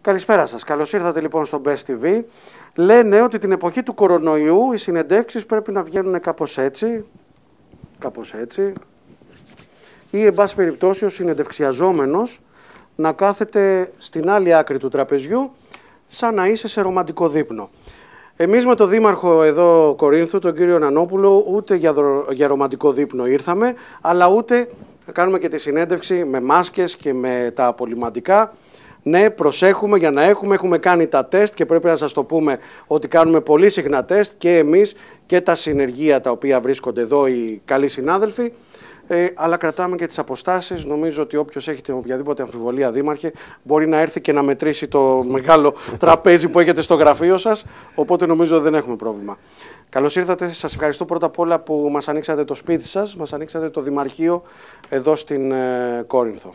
Καλησπέρα σας. Καλώς ήρθατε λοιπόν στο Best TV. Λένε ότι την εποχή του κορονοϊού οι συνεντεύξεις πρέπει να βγαίνουν κάπως έτσι. Κάπως έτσι. Ή εν πάση περιπτώσει ο συνεντευξιαζόμενος να κάθεται στην άλλη άκρη του τραπεζιού σαν να είσαι σε ρομαντικό δείπνο. Εμείς με τον Δήμαρχο εδώ Κορίνθου, τον κύριο Νανόπουλο, ούτε για, δρο... ρομαντικό δείπνο ήρθαμε, αλλά ούτε κάνουμε και τη συνέντευξη με μάσκες και με τα απολυμαντικά. Ναι, προσέχουμε για να έχουμε. Έχουμε κάνει τα τεστ και πρέπει να σας το πούμε ότι κάνουμε πολύ συχνά τεστ και εμείς και τα συνεργεία τα οποία βρίσκονται εδώ οι καλοί συνάδελφοι. Ε, αλλά κρατάμε και τις αποστάσεις. Νομίζω ότι όποιος έχει οποιαδήποτε αμφιβολία δήμαρχε μπορεί να έρθει και να μετρήσει το μεγάλο τραπέζι που έχετε στο γραφείο σας. Οπότε νομίζω δεν έχουμε πρόβλημα. Καλώς ήρθατε. Σας ευχαριστώ πρώτα απ' όλα που μας ανοίξατε το σπίτι σας, μας ανοίξατε το Δημαρχείο εδώ στην ε, Κόρινθο.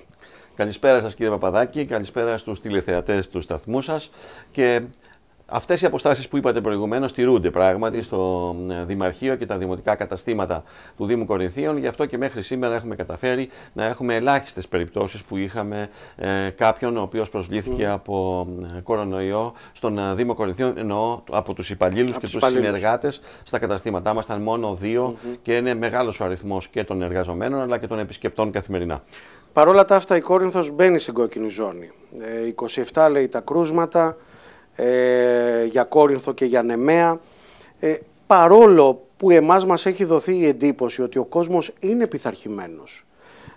Καλησπέρα σας κύριε Παπαδάκη, καλησπέρα στους τηλεθεατές του σταθμού σας και Αυτές οι αποστάσεις που είπατε προηγουμένως στηρούνται πράγματι στο ε, Δημαρχείο και τα δημοτικά καταστήματα του Δήμου Κορινθίων. Γι' αυτό και μέχρι σήμερα έχουμε καταφέρει να έχουμε ελάχιστες περιπτώσεις που είχαμε ε, κάποιον ο οποίος προσβλήθηκε mm. από ε, κορονοϊό στον Δήμο Κορινθίων, εννοώ από τους υπαλλήλους και τους υπαλλήλους. συνεργάτες στα καταστήματά μας. Ήταν μόνο δύο και είναι μεγάλος ο αριθμός και των εργαζομένων αλλά και των επισκεπτών καθημερινά. Παρόλα τα αυτά η Κόρινθος μπαίνει στην κόκκινη ζώνη. 27 ε, λέει τα κρούσματα ε, για Κόρινθο και για Νεμαία. Ε, παρόλο που εμάς μας έχει δοθεί η εντύπωση ότι ο κόσμος είναι πειθαρχημένος.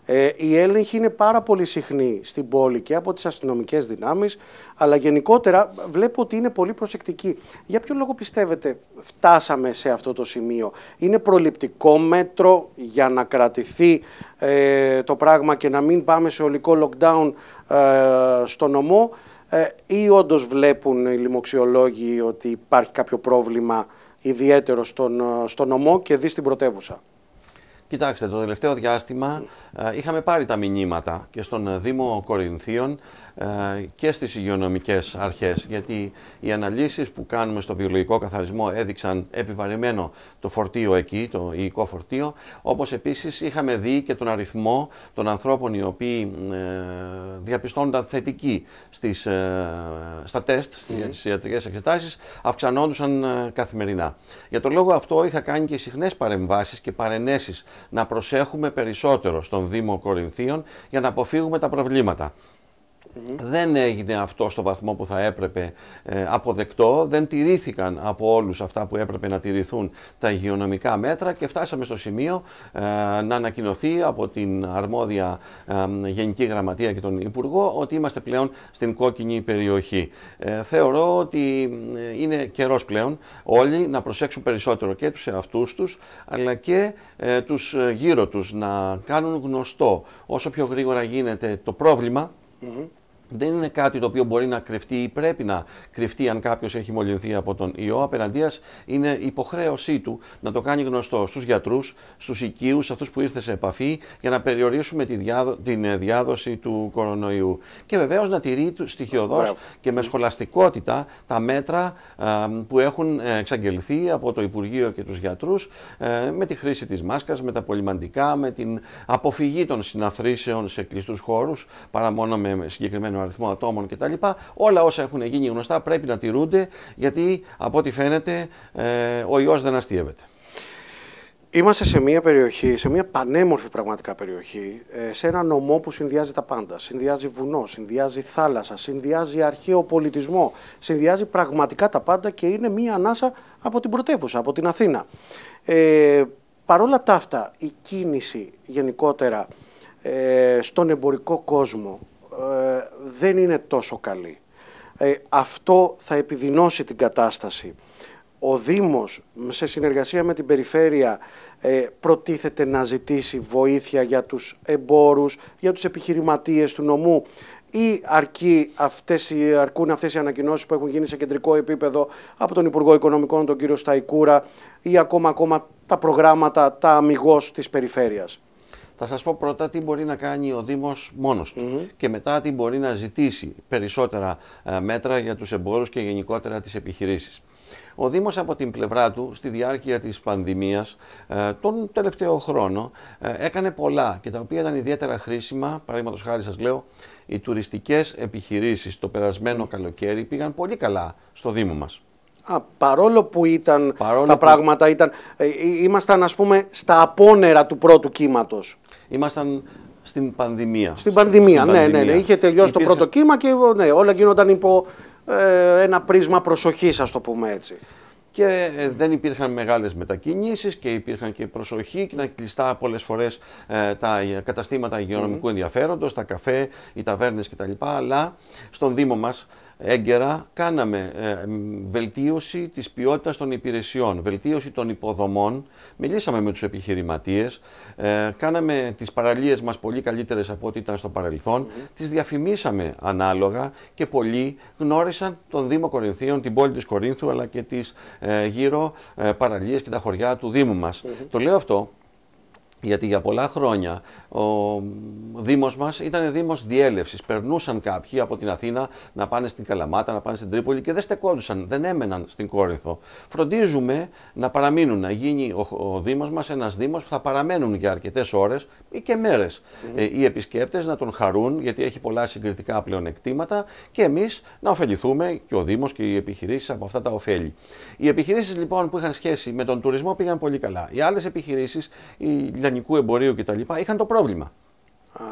Ε, η έλεγχη είναι πάρα πολύ συχνή στην πόλη και από τις αστυνομικές δυνάμεις, αλλά γενικότερα βλέπω ότι είναι πολύ προσεκτική. Για ποιο λόγο πιστεύετε φτάσαμε σε αυτό το σημείο. Είναι προληπτικό μέτρο για να κρατηθεί ε, το πράγμα και να μην πάμε σε ολικό lockdown ε, στο νομό ε, ή όντως βλέπουν οι λοιμοξιολόγοι ότι υπάρχει κάποιο πρόβλημα ιδιαίτερο στον, ε, στο νομό και δει στην πρωτεύουσα. Κοιτάξτε, το τελευταίο διάστημα ε, είχαμε πάρει τα μηνύματα και στον ε, Δήμο Κορινθίων ε, και στις υγειονομικές αρχές, γιατί οι αναλύσεις που κάνουμε στο βιολογικό καθαρισμό έδειξαν επιβαρημένο το φορτίο εκεί, το υλικό φορτίο, όπως επίσης είχαμε δει και τον αριθμό των ανθρώπων οι οποίοι ε, διαπιστώνονταν θετικοί στις, ε, στα τεστ, στις mm. ιατρικές εξετάσεις, αυξανόντουσαν καθημερινά. Για τον λόγο αυτό είχα κάνει και συχνές παρεμβάσεις και παρενέσεις να προσέχουμε περισσότερο στον Δήμο Κορινθίων για να αποφύγουμε τα προβλήματα. Δεν έγινε αυτό στο βαθμό που θα έπρεπε ε, αποδεκτό, δεν τηρήθηκαν από όλους αυτά που έπρεπε να τηρηθούν τα υγειονομικά μέτρα και φτάσαμε στο σημείο ε, να ανακοινωθεί από την αρμόδια ε, Γενική Γραμματεία και τον Υπουργό ότι είμαστε πλέον στην κόκκινη περιοχή. Θεωρώ ότι είναι καιρός πλέον όλοι να προσέξουν περισσότερο και τους εαυτούς τους αλλά και τους γύρω τους, να κάνουν γνωστό όσο πιο γρήγορα γίνεται το προβλημα δεν είναι κάτι το οποίο μπορεί να κρυφτεί ή πρέπει να κρυφτεί αν κάποιος έχει μολυνθεί από τον ιό. Απέναντίας είναι υποχρέωσή του να το κάνει γνωστό στους γιατρούς, στους οικείους, σε αυτούς που ήρθε σε επαφή για να περιορίσουμε τη διάδο... την ε, διάδοση του κορονοϊού. Και βεβαίως να τηρεί στοιχειοδό και με σχολαστικότητα τα μέτρα ε, που έχουν ε, εξαγγελθεί από το Υπουργείο και τους γιατρούς με τη χρήση της μάσκας, με τα πολυμαντικά, με την αποφυγή των συναθρήσεων σε κλειστούς χώρους παρά μόνο με συγκεκριμένο συγκεκριμένο αριθμό ατόμων κτλ. Όλα όσα έχουν γίνει γνωστά πρέπει να τηρούνται γιατί από ό,τι φαίνεται ε, ο ιός δεν αστείευεται. Είμαστε σε μια περιοχή, σε μια πανέμορφη πραγματικά περιοχή, ε, σε ένα νομό που συνδυάζει τα πάντα. Συνδυάζει βουνό, συνδυάζει θάλασσα, συνδυάζει αρχαίο πολιτισμό, συνδυάζει πραγματικά τα πάντα και είναι μια ανάσα από την πρωτεύουσα, από την Αθήνα. Ε, παρόλα τα αυτά, η κίνηση γενικότερα ε, στον εμπορικό κόσμο ε, δεν είναι τόσο καλή. Ε, αυτό θα επιδεινώσει την κατάσταση. Ο Δήμος σε συνεργασία με την Περιφέρεια ε, προτίθεται να ζητήσει βοήθεια για τους εμπόρους, για τους επιχειρηματίες του νομού ή αρκεί αυτές οι, αρκούν αυτές οι ανακοινώσεις που έχουν γίνει σε κεντρικό επίπεδο από τον Υπουργό Οικονομικών, τον κύριο Σταϊκούρα ή ακόμα, ακόμα τα προγράμματα, τα αμυγός της Περιφέρειας. Θα σας πω πρώτα τι μπορεί να κάνει ο Δήμος μόνος του και μετά τι μπορεί να ζητήσει περισσότερα ε, μέτρα για τους εμπόρους και γενικότερα τις επιχειρήσεις. Ο Δήμος από την πλευρά του στη διάρκεια της πανδημίας ε, τον τελευταίο χρόνο ε, έκανε πολλά και τα οποία ήταν ιδιαίτερα χρήσιμα, παραδείγματος χάρη σας λέω, οι τουριστικές επιχειρήσεις το περασμένο καλοκαίρι πήγαν πολύ καλά στο Δήμο μας. Α, παρόλο που ήταν τα πράγματα, ήταν, ήμασταν ας πούμε στα απόνερα του πρώτου κύματος ήμασταν στην πανδημία. Στην πανδημία, ναι, ναι, ναι. Είχε τελειώσει το πρώτο κύμα και ναι, όλα γίνονταν υπό ε, ένα πρίσμα προσοχής, ας το πούμε έτσι. Και ε, δεν υπήρχαν μεγάλες μετακινήσεις και υπήρχαν και προσοχή και να κλειστά πολλές φορές ε, τα καταστήματα υγειονομικού ενδιαφέροντος, τα καφέ, οι ταβέρνες κτλ. Αλλά στον Δήμο μας έγκαιρα κάναμε ε, βελτίωση της ποιότητας των υπηρεσιών, βελτίωση των υποδομών, μιλήσαμε με τους επιχειρηματίες, ε, κάναμε τις παραλίες μας πολύ καλύτερες από ό,τι ήταν στο παρελθόν, τις διαφημίσαμε ανάλογα και πολλοί γνώρισαν τον Δήμο Κορινθίων, την πόλη της Κορίνθου αλλά και τις ε, γύρω παραλίες και τα χωριά του Δήμου μας. Το λέω αυτό γιατί για πολλά χρόνια ο Δήμος μας ήταν Δήμος διέλευσης. Περνούσαν κάποιοι από την Αθήνα να πάνε στην Καλαμάτα, να πάνε στην Τρίπολη και δεν στεκόντουσαν, δεν έμεναν στην Κόρυθο. Φροντίζουμε να παραμείνουν, να γίνει ο, Δήμος μας ένας Δήμος που θα παραμένουν για αρκετές ώρες ή και μέρες ε, οι επισκέπτες, να τον χαρούν γιατί έχει πολλά συγκριτικά πλεονεκτήματα και εμείς να ωφεληθούμε και ο Δήμος και οι επιχειρήσεις από αυτά τα ωφέλη. Οι επιχειρήσεις λοιπόν που είχαν σχέση με τον τουρισμό πήγαν πολύ καλά. Οι άλλες επιχειρήσεις, οι ιδανικού εμπορίου κτλ. είχαν το πρόβλημα. Α,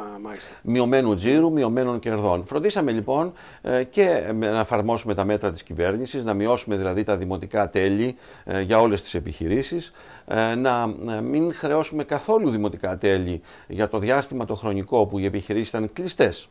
Μειωμένου τζίρου, μειωμένων κερδών. Φροντίσαμε λοιπόν ε, και να εφαρμόσουμε τα μέτρα της κυβέρνησης, να μειώσουμε δηλαδή τα δημοτικά τέλη ε, για όλες τις επιχειρήσεις, ε, να μην χρεώσουμε καθόλου δημοτικά τέλη για το διάστημα το χρονικό που οι επιχειρήσεις ήταν κλειστές.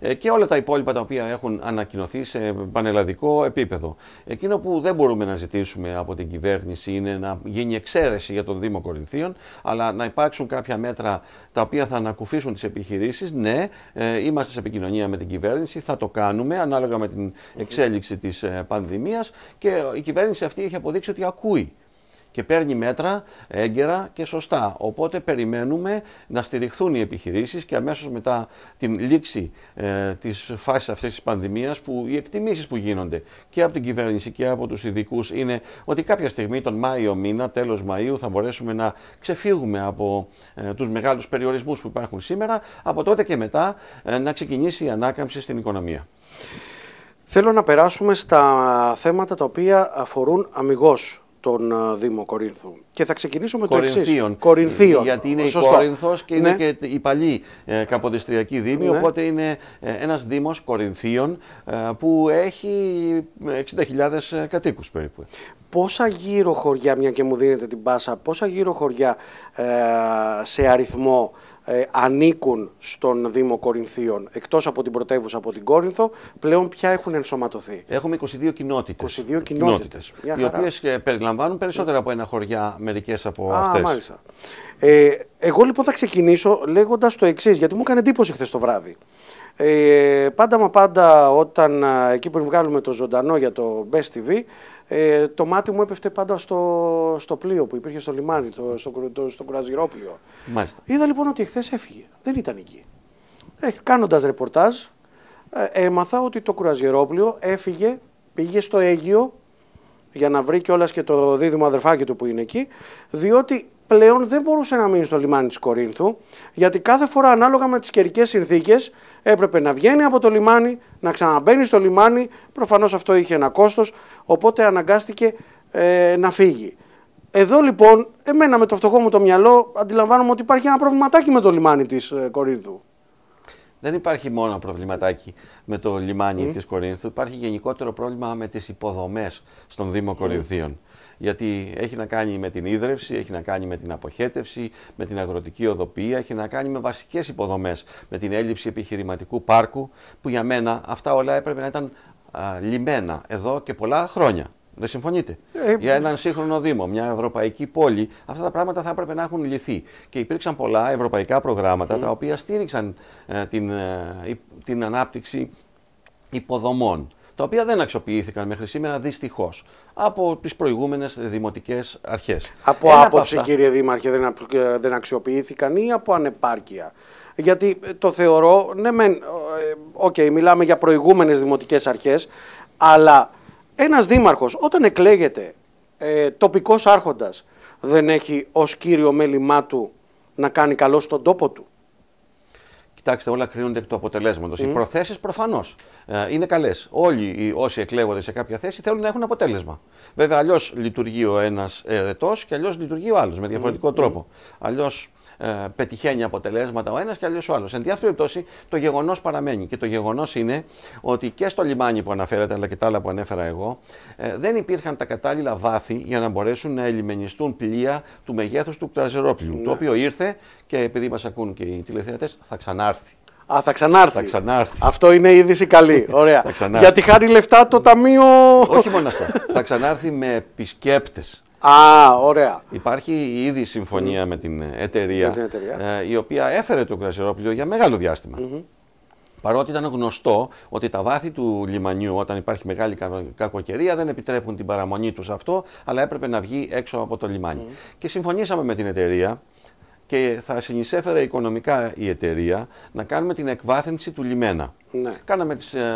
Ε, και όλα τα υπόλοιπα τα οποία έχουν ανακοινωθεί σε πανελλαδικό επίπεδο. Εκείνο που δεν μπορούμε να ζητήσουμε από την κυβέρνηση είναι να γίνει εξαίρεση για τον Δήμο Κορινθίων, αλλά να υπάρξουν κάποια μέτρα τα οποία θα ανακουφίσουν τις επιχειρήσεις. Ναι, ε, είμαστε σε επικοινωνία με την κυβέρνηση, θα το κάνουμε ανάλογα με την εξέλιξη της ε, πανδημίας και η κυβέρνηση αυτή έχει αποδείξει ότι ακούει και παίρνει μέτρα έγκαιρα και σωστά. Οπότε περιμένουμε να στηριχθούν οι επιχειρήσεις και αμέσως μετά την λήξη ε, της φάσης αυτής της πανδημίας που οι εκτιμήσεις που γίνονται και από την κυβέρνηση και από τους ειδικούς είναι ότι κάποια στιγμή τον Μάιο μήνα, τέλος Μαΐου θα μπορέσουμε να ξεφύγουμε από ε, τους μεγάλους περιορισμούς που υπάρχουν σήμερα, από τότε και μετά ε, να ξεκινήσει η ανάκαμψη στην οικονομία. Θέλω να περάσουμε στα θέματα τα οποία αφορούν αμυγός τον Δήμο Κορίνθου. Και θα ξεκινήσω με το εξής. Κορινθίων. Γιατί είναι Σωστό. η Κορίνθο και είναι ναι. και η παλιή ε, Καποδιστριακή Δήμη. Ναι. Οπότε είναι ε, ένας Δήμος Κορινθίων ε, που έχει 60.000 ε, κατοίκους περίπου. Πόσα γύρω χωριά, μια και μου δίνετε την πάσα, πόσα γύρω χωριά σε αριθμό ε, ανήκουν στον Δήμο Κορινθίων, εκτός από την πρωτεύουσα από την Κόρινθο, πλέον πια έχουν ενσωματωθεί. Έχουμε 22 κοινότητε. 22 κοινότητε. Οι οποίες ε, περιλαμβάνουν περισσότερα από ένα χωριά, μερικές από αυτές. Μάλιστα. Ε, εγώ λοιπόν θα ξεκινήσω λέγοντας το εξής, γιατί μου έκανε εντύπωση χθες το βράδυ. Ε, πάντα μα πάντα όταν ε, εκεί που βγάλουμε το ζωντανό για το Best TV ε, το μάτι μου έπεφτε πάντα στο, στο πλοίο που υπήρχε στο λιμάνι, το, στο, το, Είδα λοιπόν ότι χθε έφυγε. Δεν ήταν εκεί. Ε, Κάνοντας ρεπορτάζ, ε, έμαθα ότι το κουραζιερόπλοιο έφυγε, πήγε στο Αίγυο για να βρει κιόλας και το δίδυμο αδερφάκι του που είναι εκεί, διότι πλέον δεν μπορούσε να μείνει στο λιμάνι της Κορίνθου, γιατί κάθε φορά ανάλογα με τις καιρικές συνθήκες έπρεπε να βγαίνει από το λιμάνι, να ξαναμπαίνει στο λιμάνι. Προφανώς αυτό είχε ένα κόστος, οπότε αναγκάστηκε ε, να φύγει. Εδώ λοιπόν, εμένα με το φτωχό μου το μυαλό, αντιλαμβάνομαι ότι υπάρχει ένα προβληματάκι με το λιμάνι της ε, Κορίνθου. Δεν υπάρχει μόνο προβληματάκι με το λιμάνι mm. της Κορίνθου, υπάρχει γενικότερο πρόβλημα με τις υποδομές στον Δήμο mm. Κορινθίων γιατί έχει να κάνει με την ίδρυυση, έχει να κάνει με την αποχέτευση, με την αγροτική οδοπία, έχει να κάνει με βασικές υποδομές, με την έλλειψη επιχειρηματικού πάρκου, που για μένα αυτά όλα έπρεπε να ήταν α, εδώ και πολλά χρόνια. Δεν συμφωνείτε. Ε, ε, για έναν σύγχρονο Δήμο, μια ευρωπαϊκή πόλη, αυτά τα πράγματα θα έπρεπε να έχουν λυθεί. Και υπήρξαν πολλά ευρωπαϊκά προγράμματα mm. τα οποία στήριξαν ε, την, την ανάπτυξη υποδομών τα οποία δεν αξιοποιήθηκαν μέχρι σήμερα δυστυχώς από τις προηγούμενες δημοτικές αρχές. Από άποψη, από κύριε Δήμαρχε, ε, δεν αξιοποιήθηκαν ή από ανεπάρκεια. Γιατί ε, το θεωρώ, ναι, μεν, ε, μιλάμε για προηγούμενες δημοτικές αρχές, αλλά ένας δήμαρχος όταν εκλέγεται ε, τοπικός άρχοντας δεν έχει ως κύριο μέλημά του να κάνει καλό στον τόπο του. Κοιτάξτε, όλα κρίνονται εκ του αποτελέσματος. Mm. Οι προθέσεις προφανώς ε, είναι καλές. Όλοι οι, όσοι εκλέγονται σε κάποια θέση θέλουν να έχουν αποτέλεσμα. Βέβαια, αλλιώς λειτουργεί ο ένας ερετό και αλλιώς λειτουργεί ο άλλος με διαφορετικό τρόπο. Αλλιώς ε, πετυχαίνει αποτελέσματα ο ένας και αλλιώς ο άλλος. Εν διάφορη περιπτώσει, το γεγονός παραμένει. Και το γεγονός είναι ότι και στο λιμάνι που αναφέρατε, αλλά και τα άλλα που ανέφερα εγώ, ε, δεν υπήρχαν τα κατάλληλα βάθη για να μπορέσουν να ελιμενιστούν πλοία του μεγέθους του Κραζερόπλου. Το ναι. οποίο ήρθε και επειδή μας ακούν και οι τηλεθεατές, θα ξανάρθει. Α, θα ξανάρθει. θα ξανάρθει. Αυτό είναι η είδηση καλή. Ωραία. Γιατί χάρη λεφτά το ταμείο. Όχι μόνο αυτό. θα ξανάρθει με επισκέπτες. Α, ωραία. Υπάρχει ήδη συμφωνία mm. με την εταιρεία, ε, η οποία έφερε το κρασιρόπλιο για μεγάλο mm-hmm. Παρότι ήταν γνωστό ότι τα βάθη του λιμανιού, όταν υπάρχει μεγάλη κακοκαιρία, δεν επιτρέπουν την παραμονή τους αυτό, αλλά έπρεπε να βγει έξω από το λιμάνι. Mm-hmm. Και συμφωνήσαμε με την εταιρεία και θα συνεισέφερε οικονομικά η εταιρεία να κάνουμε την εκβάθυνση του λιμένα. Ναι. Κάναμε τις ε,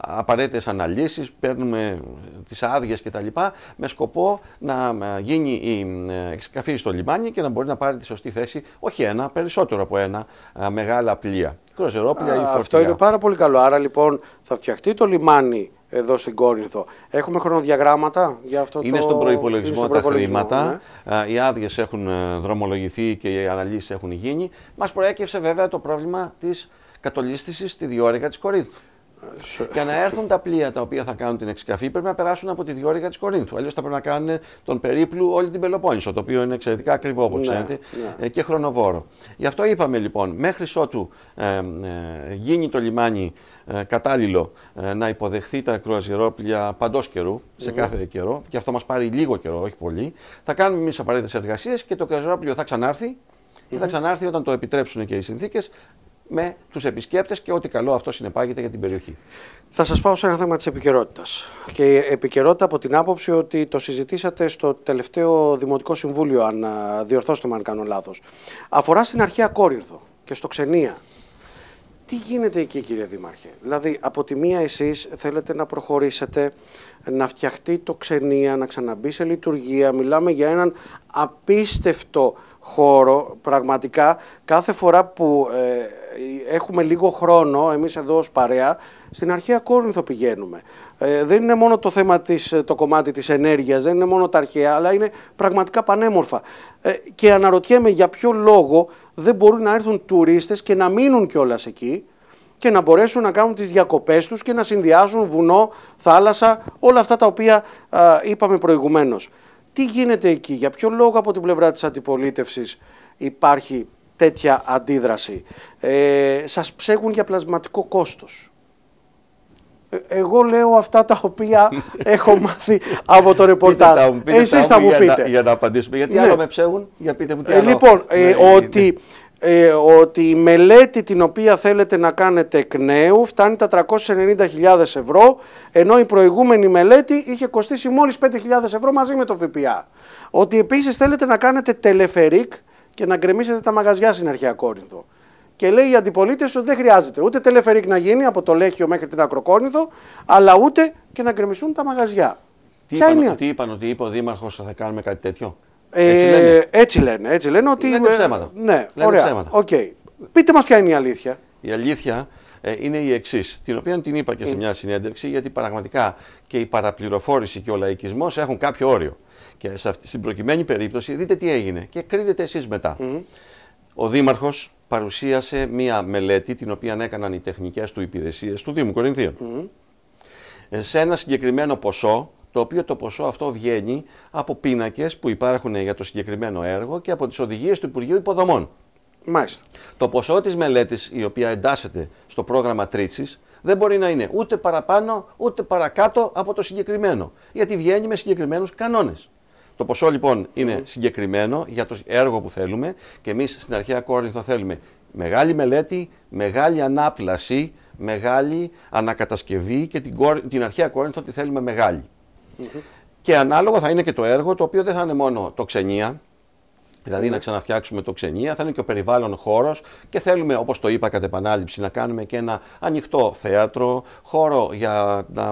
απαραίτητες αναλύσεις, παίρνουμε τις άδειες λοιπά με σκοπό να ε, γίνει η ε, εξκαφή στο λιμάνι και να μπορεί να πάρει τη σωστή θέση όχι ένα, περισσότερο από ένα, ε, μεγάλα πλοία. Κροζερόπλια ή φορτία. Αυτό είναι πάρα πολύ καλό. Άρα λοιπόν θα φτιαχτεί το λιμάνι εδώ στην Κόρινθο. Έχουμε χρονοδιαγράμματα για αυτό Είναι στον προπολογισμό τα χρήματα. Ναι. Οι άδειες έχουν ε, δρομολογηθεί και οι αναλύσεις έχουν γίνει. Μας προέκυψε βέβαια το πρόβλημα της κατολίσθηση στη διόρυγα της Κορίνθου. Για να έρθουν τα πλοία τα οποία θα κάνουν την εξκαφή, πρέπει να περάσουν από τη διόρυγα της Κορίνθου. Αλλιώς θα πρέπει να κάνουν τον περίπλου όλη την Πελοπόννησο, το οποίο είναι εξαιρετικά ακριβό όπως ναι, ξέρετε ναι. Ε, και χρονοβόρο. Γι' αυτό είπαμε λοιπόν, μέχρι ότου ε, ε, γίνει το λιμάνι ε, κατάλληλο ε, να υποδεχθεί τα κρουαζιερόπλια παντός καιρού, σε ναι. κάθε καιρό, και αυτό μας πάρει λίγο καιρό, όχι πολύ, θα κάνουμε εμείς απαραίτητες εργασίες και το κρουαζιερόπλιο θα ξανάρθει και θα ξανάρθει όταν το επιτρέψουν και οι συνθήκες με τους επισκέπτες και ό,τι καλό αυτό συνεπάγεται για την περιοχή. Θα σας πάω σε ένα θέμα της επικαιρότητας. Και επικαιρότητα από την άποψη ότι το συζητήσατε στο τελευταίο Δημοτικό Συμβούλιο, αν διορθώστε με αν κάνω λάθος. Αφορά στην αρχαία Κόρινθο και στο Ξενία. Τι γίνεται εκεί, κύριε Δήμαρχε. Δηλαδή, από τη μία εσείς θέλετε να προχωρήσετε, να φτιαχτεί το ξενία, να ξαναμπεί σε λειτουργία. Μιλάμε για έναν απίστευτο χώρο, πραγματικά κάθε φορά που ε, έχουμε λίγο χρόνο, εμείς εδώ ως παρέα, στην αρχαία θα πηγαίνουμε. Ε, δεν είναι μόνο το θέμα της, ε, το κομμάτι της ενέργειας, δεν είναι μόνο τα αρχαία, αλλά είναι πραγματικά πανέμορφα. και αναρωτιέμαι για ποιο λόγο δεν μπορούν να έρθουν τουρίστες και να μείνουν κιόλας εκεί και να μπορέσουν να κάνουν τις διακοπές τους και να συνδυάσουν βουνό, θάλασσα, όλα αυτά τα οποία είπαμε προηγουμένως. Τι γίνεται εκεί, για ποιο λόγο από την πλευρά της αντιπολίτευσης υπάρχει τέτοια αντίδραση. Ε, σας ψέγουν για πλασματικό κόστος. Ε, εγώ λέω αυτά τα οποία έχω μάθει από το ρεπορτάζ. Εσεί θα μου πείτε. Για να, για να απαντήσουμε. Γιατί ναι. άλλο με ψέγουν, για πείτε μου τι ε, άλλο. λοιπόν, ε, ναι, ναι, ότι ναι ε, ότι η μελέτη την οποία θέλετε να κάνετε εκ νέου φτάνει τα 390.000 ευρώ, ενώ η προηγούμενη μελέτη είχε κοστίσει μόλις 5.000 ευρώ μαζί με το ΦΠΑ. Ότι επίσης θέλετε να κάνετε τελεφερίκ και να γκρεμίσετε τα μαγαζιά στην Αρχαία Κόρινθο. Και λέει η αντιπολίτευση ότι δεν χρειάζεται ούτε τελεφερίκ να γίνει από το Λέχιο μέχρι την Ακροκόρυνθο, αλλά ούτε και να γκρεμιστούν τα μαγαζιά. Τι είπαν, τι είπαν ότι είπε ο Δήμαρχος, θα κάνουμε κάτι τέτοιο. Έτσι ε, λένε. έτσι λένε, έτσι λένε ότι. Λένε ε, ψέματα. ναι, Ψέματα. Okay. Πείτε μας ποια είναι η αλήθεια. Η αλήθεια ε, είναι η εξής, την οποία την είπα και σε μια συνέντευξη, γιατί πραγματικά και η παραπληροφόρηση και ο λαϊκισμός έχουν κάποιο όριο. Και σε αυτή, στην προκειμένη περίπτωση, δείτε τι έγινε και κρίνετε εσείς μετά. Ο Δήμαρχος παρουσίασε μια μελέτη, την οποία έκαναν οι τεχνικές του υπηρεσίες του Δήμου Κορινθίων. Mm. Σε ένα συγκεκριμένο ποσό, το οποίο το ποσό αυτό βγαίνει από πίνακες που υπάρχουν για το συγκεκριμένο έργο και από τις οδηγίες του Υπουργείου Υποδομών. Μάλιστα. Το ποσό της μελέτης, η οποία εντάσσεται στο πρόγραμμα Τρίτσι, δεν μπορεί να είναι ούτε παραπάνω ούτε παρακάτω από το συγκεκριμένο. Γιατί βγαίνει με συγκεκριμένους κανόνες. Το ποσό λοιπόν είναι συγκεκριμένο για το έργο που θέλουμε και εμείς στην αρχαία Κόρινθο θέλουμε μεγάλη μελέτη, μεγάλη ανάπλαση, μεγάλη ανακατασκευή και την, την αρχαία Κόρινθο τη θέλουμε μεγάλη. Και ανάλογα θα είναι και το έργο, το οποίο δεν θα είναι μόνο το ξενία, Δηλαδή να ναι. ξαναφτιάξουμε το ξενία, θα είναι και ο περιβάλλον χώρος και θέλουμε, όπως το είπα κατά επανάληψη, να κάνουμε και ένα ανοιχτό θέατρο, χώρο για να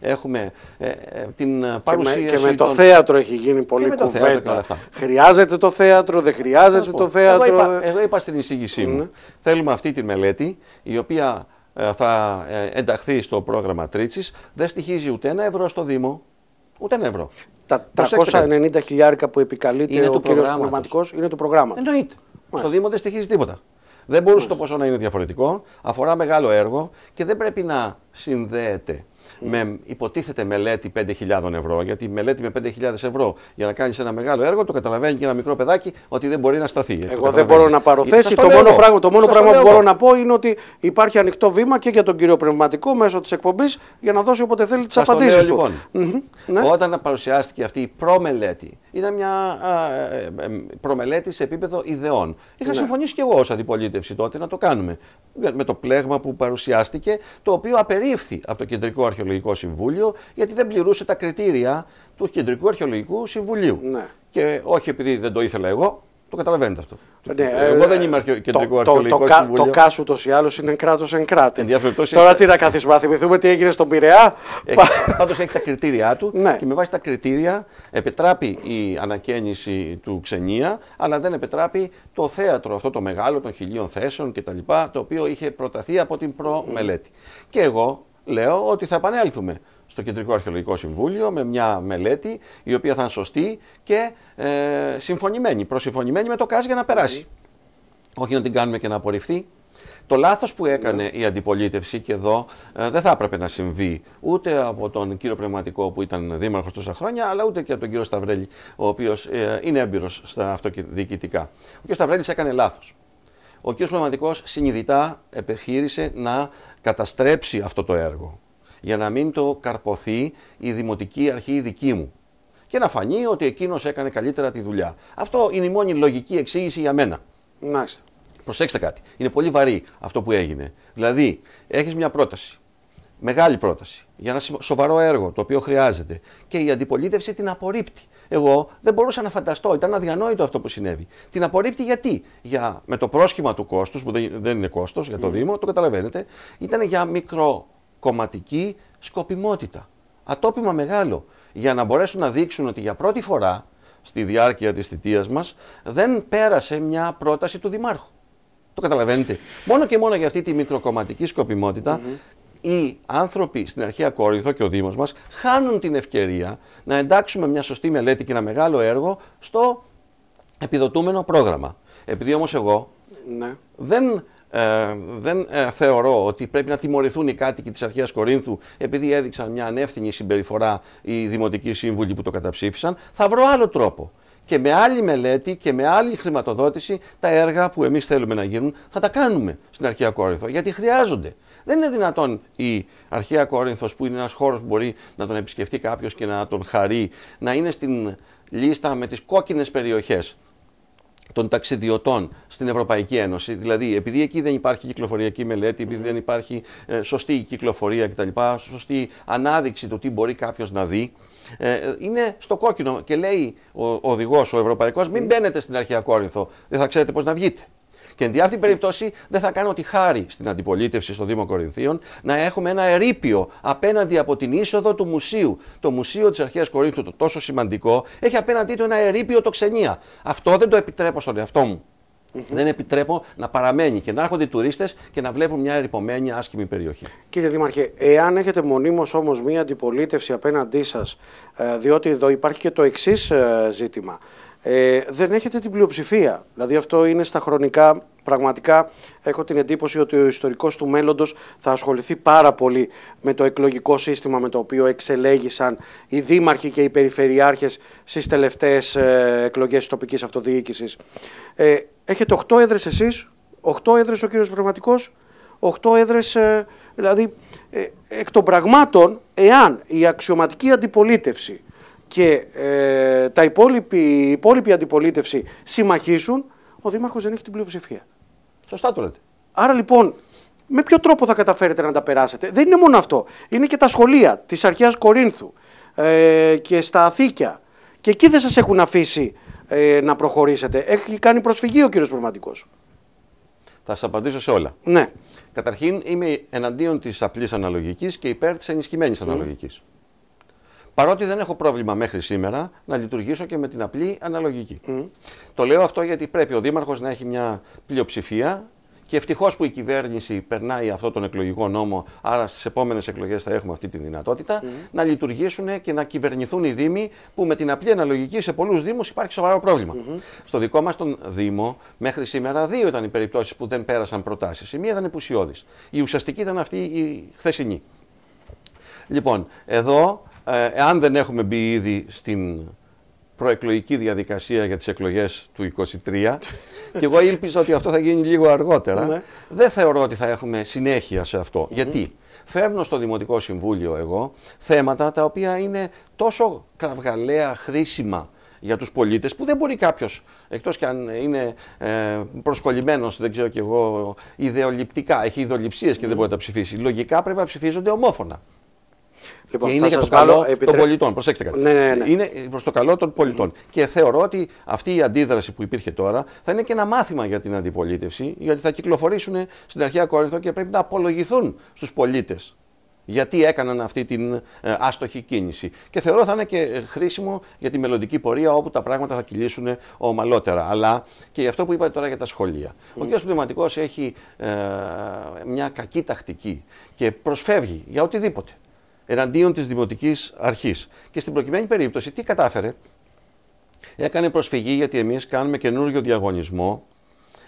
ε, έχουμε ε, ε, την παρουσίαση. Και με, και με το θέατρο έχει γίνει πολύ κουβέντα. αυτά. Χρειάζεται το θέατρο, δεν χρειάζεται το θέατρο. Εγώ είπα, στην εισήγησή μου. Ναι. Θέλουμε αυτή τη μελέτη, η οποία ε, θα ε, ενταχθεί στο πρόγραμμα Τρίτσης, δεν στοιχίζει ούτε ένα ευρώ στο Δήμο, ούτε ένα ευρώ. Τα 390 χιλιάρικα που επικαλείται είναι ο κύριος είναι το πρόγραμμα. Εννοείται. Στο Δήμο δεν στοιχίζει τίποτα. Δεν μπορούσε το ποσό να είναι διαφορετικό, αφορά μεγάλο έργο και δεν πρέπει να συνδέεται με υποτίθεται μελέτη 5.000 ευρώ. Γιατί μελέτη με 5.000 ευρώ για να κάνεις ένα μεγάλο έργο, το καταλαβαίνει και ένα μικρό παιδάκι ότι δεν μπορεί να σταθεί. Ε, εγώ δεν μπορώ να πάρω Το, μόνο πράγμα, το μόνο πράγμα που μπορώ να πω είναι ότι υπάρχει ανοιχτό βήμα και για τον κύριο Πνευματικό μέσω της εκπομπής για να δώσει όποτε θέλει τις απαντήσεις του. Λοιπόν, ναι. Όταν παρουσιάστηκε αυτή η προμελέτη, ήταν μια ε, ε, προμελέτη σε επίπεδο ιδεών. Είχα ναι. συμφωνήσει και εγώ ως αντιπολίτευση τότε να το κάνουμε. Με το πλέγμα που παρουσιάστηκε, το οποίο απερίφθη από το κεντρικό αρχή. Αρχαιολογικό Συμβούλιο, γιατί δεν πληρούσε τα κριτήρια του Κεντρικού Αρχαιολογικού Συμβουλίου. Ναι. Και όχι επειδή δεν το ήθελα εγώ, το καταλαβαίνετε αυτό. Ε, ναι, ε, εγώ δεν είμαι αρχαιο... κεντρικό το, αρχαιολογικό το, συμβούλιο. Το ΚΑΣ ούτως ή άλλως είναι κράτος εν κράτη. Τώρα τι να καθίσουμε, θυμηθούμε τι έγινε στον Πειραιά. Ε, Πάντως έχει τα κριτήριά του ναι. και με βάση τα κριτήρια επιτράπει η ανακαίνιση του ξενία, αλλά δεν επιτράπει το θέατρο αυτό το μεγάλο των χιλίων θέσεων κτλ. Το οποίο είχε προταθεί από την προμελέτη. Mm. Και εγώ λέω ότι θα επανέλθουμε στο Κεντρικό Αρχαιολογικό Συμβούλιο με μια μελέτη η οποία θα είναι σωστή και ε, συμφωνημένη, προσυμφωνημένη με το ΚΑΣ για να περάσει. Ναι. Όχι να την κάνουμε και να απορριφθεί. Το λάθος που έκανε ναι. η αντιπολίτευση και εδώ ε, δεν θα έπρεπε να συμβεί ούτε από τον κύριο Πνευματικό που ήταν δήμαρχος τόσα χρόνια, αλλά ούτε και από τον κύριο Σταυρέλη, ο οποίος ε, είναι έμπειρος στα αυτοδιοικητικά. Ο κύριος Σταυρέλης έκανε λάθος. Ο κύριος Πνευματικός συνειδητά επιχείρησε να καταστρέψει αυτό το έργο για να μην το καρποθεί η δημοτική αρχή δική μου και να φανεί ότι εκείνος έκανε καλύτερα τη δουλειά. Αυτό είναι η μόνη λογική εξήγηση για μένα. Μάλιστα. Προσέξτε κάτι. Είναι πολύ βαρύ αυτό που έγινε. Δηλαδή, έχεις μια πρόταση. Μεγάλη πρόταση για ένα σοβαρό έργο το οποίο χρειάζεται. Και η αντιπολίτευση την απορρίπτει. Εγώ δεν μπορούσα να φανταστώ, ήταν αδιανόητο αυτό που συνέβη. Την απορρίπτει γιατί, για, με το πρόσχημα του κόστους, που δεν είναι κόστος για το mm. Δήμο, το καταλαβαίνετε, ήταν για μικροκομματική σκοπιμότητα. Ατόπιμα μεγάλο. Για να μπορέσουν να δείξουν ότι για πρώτη φορά στη διάρκεια της θητείας μας δεν πέρασε μια πρόταση του Δημάρχου. Το καταλαβαίνετε. Μόνο και μόνο για αυτή τη μικροκομματική mm-hmm οι άνθρωποι στην αρχαία Κόρινθο και ο Δήμος μας χάνουν την ευκαιρία να εντάξουμε μια σωστή μελέτη και ένα μεγάλο έργο στο επιδοτούμενο πρόγραμμα. Επειδή όμως εγώ ναι. δεν ε, δεν ε, θεωρώ ότι πρέπει να τιμωρηθούν οι κάτοικοι της Αρχαίας Κορίνθου επειδή έδειξαν μια ανεύθυνη συμπεριφορά οι δημοτικοί σύμβουλοι που το καταψήφισαν. Θα βρω άλλο τρόπο. Και με άλλη μελέτη και με άλλη χρηματοδότηση τα έργα που εμείς θέλουμε να γίνουν θα τα κάνουμε στην Αρχαία Κορίνθο γιατί χρειάζονται. Δεν είναι δυνατόν η αρχαία Κόρινθος που είναι ένας χώρος που μπορεί να τον επισκεφτεί κάποιος και να τον χαρεί να είναι στην λίστα με τις κόκκινες περιοχές των ταξιδιωτών στην Ευρωπαϊκή Ένωση. Δηλαδή, επειδή εκεί δεν υπάρχει κυκλοφοριακή μελέτη, επειδή δεν υπάρχει ε, σωστή κυκλοφορία κτλ., σωστή ανάδειξη του τι μπορεί κάποιος να δει, ε, είναι στο κόκκινο και λέει ο οδηγός, ο, ο Ευρωπαϊκός, μην μπαίνετε στην Αρχαία Κόρινθο, δεν θα ξέρετε πώς να βγείτε. Και εν αυτή περίπτωση δεν θα κάνω τη χάρη στην αντιπολίτευση στο Δήμο Κορινθίων να έχουμε ένα ερείπιο απέναντι από την είσοδο του μουσείου. Το μουσείο της Αρχαίας Κορίνθου, το τόσο σημαντικό, έχει απέναντί του ένα ερείπιο τοξενία. Αυτό δεν το επιτρέπω στον εαυτό μου. Δεν επιτρέπω να παραμένει και να έρχονται οι τουρίστες και να βλέπουν μια ερυπωμένη άσχημη περιοχή. Κύριε Δήμαρχε, εάν έχετε μονίμως όμως μια αντιπολίτευση απέναντί σας, ε, διότι εδώ υπάρχει και το εξής ε, ζήτημα ε, δεν έχετε την πλειοψηφία. Δηλαδή αυτό είναι στα χρονικά. Πραγματικά έχω την εντύπωση ότι ο ιστορικός του μέλλοντος θα ασχοληθεί πάρα πολύ με το εκλογικό σύστημα με το οποίο εξελέγησαν οι δήμαρχοι και οι περιφερειάρχες στις τελευταίες ε, εκλογές της τοπικής αυτοδιοίκησης. Ε, έχετε 8 έδρες εσείς, 8 έδρες ο κύριος Πραγματικός, 8 έδρες, ε, δηλαδή ε, εκ των πραγμάτων, εάν η αξιωματική αντιπολίτευση και ε, τα υπόλοιπη, αντιπολίτευση συμμαχήσουν, ο Δήμαρχος δεν έχει την πλειοψηφία. Σωστά το λέτε. Άρα λοιπόν, με ποιο τρόπο θα καταφέρετε να τα περάσετε. Δεν είναι μόνο αυτό. Είναι και τα σχολεία της Αρχαίας Κορίνθου ε, και στα Αθήκια. Και εκεί δεν σας έχουν αφήσει ε, να προχωρήσετε. Έχει κάνει προσφυγή ο κύριος Πνευματικός. Θα σας απαντήσω σε όλα. Ναι. Καταρχήν, είμαι εναντίον της απλής αναλογικής και υπέρ της ενισχυμένης mm. αναλογικής. Παρότι δεν έχω πρόβλημα μέχρι σήμερα να λειτουργήσω και με την απλή αναλογική. Το λέω αυτό γιατί πρέπει ο Δήμαρχος να έχει μια πλειοψηφία και ευτυχώς που η κυβέρνηση περνάει αυτό τον εκλογικό νόμο, άρα στις επόμενες εκλογές θα έχουμε αυτή τη δυνατότητα, να λειτουργήσουν και να κυβερνηθούν οι Δήμοι που με την απλή αναλογική σε πολλούς Δήμους υπάρχει σοβαρό πρόβλημα. Στο δικό μας τον Δήμο, μέχρι σήμερα δύο ήταν οι περιπτώσεις που δεν πέρασαν προτάσεις. Η μία ήταν επουσιώδης. Η ουσιαστική ήταν αυτή η χθεσινή. Λοιπόν, εδώ αν ε, δεν έχουμε μπει ήδη στην προεκλογική διαδικασία για τις εκλογές του 23 και εγώ ήλπιζα ότι αυτό θα γίνει λίγο αργότερα, ναι. δεν θεωρώ ότι θα έχουμε συνέχεια σε αυτό. Γιατί φέρνω στο Δημοτικό Συμβούλιο εγώ θέματα τα οποία είναι τόσο καυγαλαία, χρήσιμα για τους πολίτες που δεν μπορεί κάποιος, εκτός και αν είναι ε, δεν ξέρω κι εγώ, ιδεολειπτικά, έχει ιδεολειψίες και δεν μπορεί να τα ψηφίσει. Λογικά πρέπει να ψηφίζονται ομόφωνα. Λοιπόν, και είναι για το καλό των πολιτών. Προσέξτε κάτι. Ναι, ναι, ναι. Είναι προς το καλό των πολιτών. Και θεωρώ ότι αυτή η αντίδραση που υπήρχε τώρα θα είναι και ένα μάθημα για την αντιπολίτευση, γιατί θα κυκλοφορήσουν στην αρχαία Κόρινθο και πρέπει να απολογηθούν στους πολίτες γιατί έκαναν αυτή την ε, άστοχη κίνηση. Και θεωρώ θα είναι και χρήσιμο για τη μελλοντική πορεία όπου τα πράγματα θα κυλήσουν ομαλότερα. Αλλά και αυτό που είπατε τώρα για τα σχολεία. Ο κ. Πνευματικός έχει ε, μια κακή τακτική και προσφεύγει για οτιδήποτε εναντίον της Δημοτικής Αρχής. Και στην προκειμένη περίπτωση, τι κατάφερε, έκανε προσφυγή γιατί εμείς κάνουμε καινούριο διαγωνισμό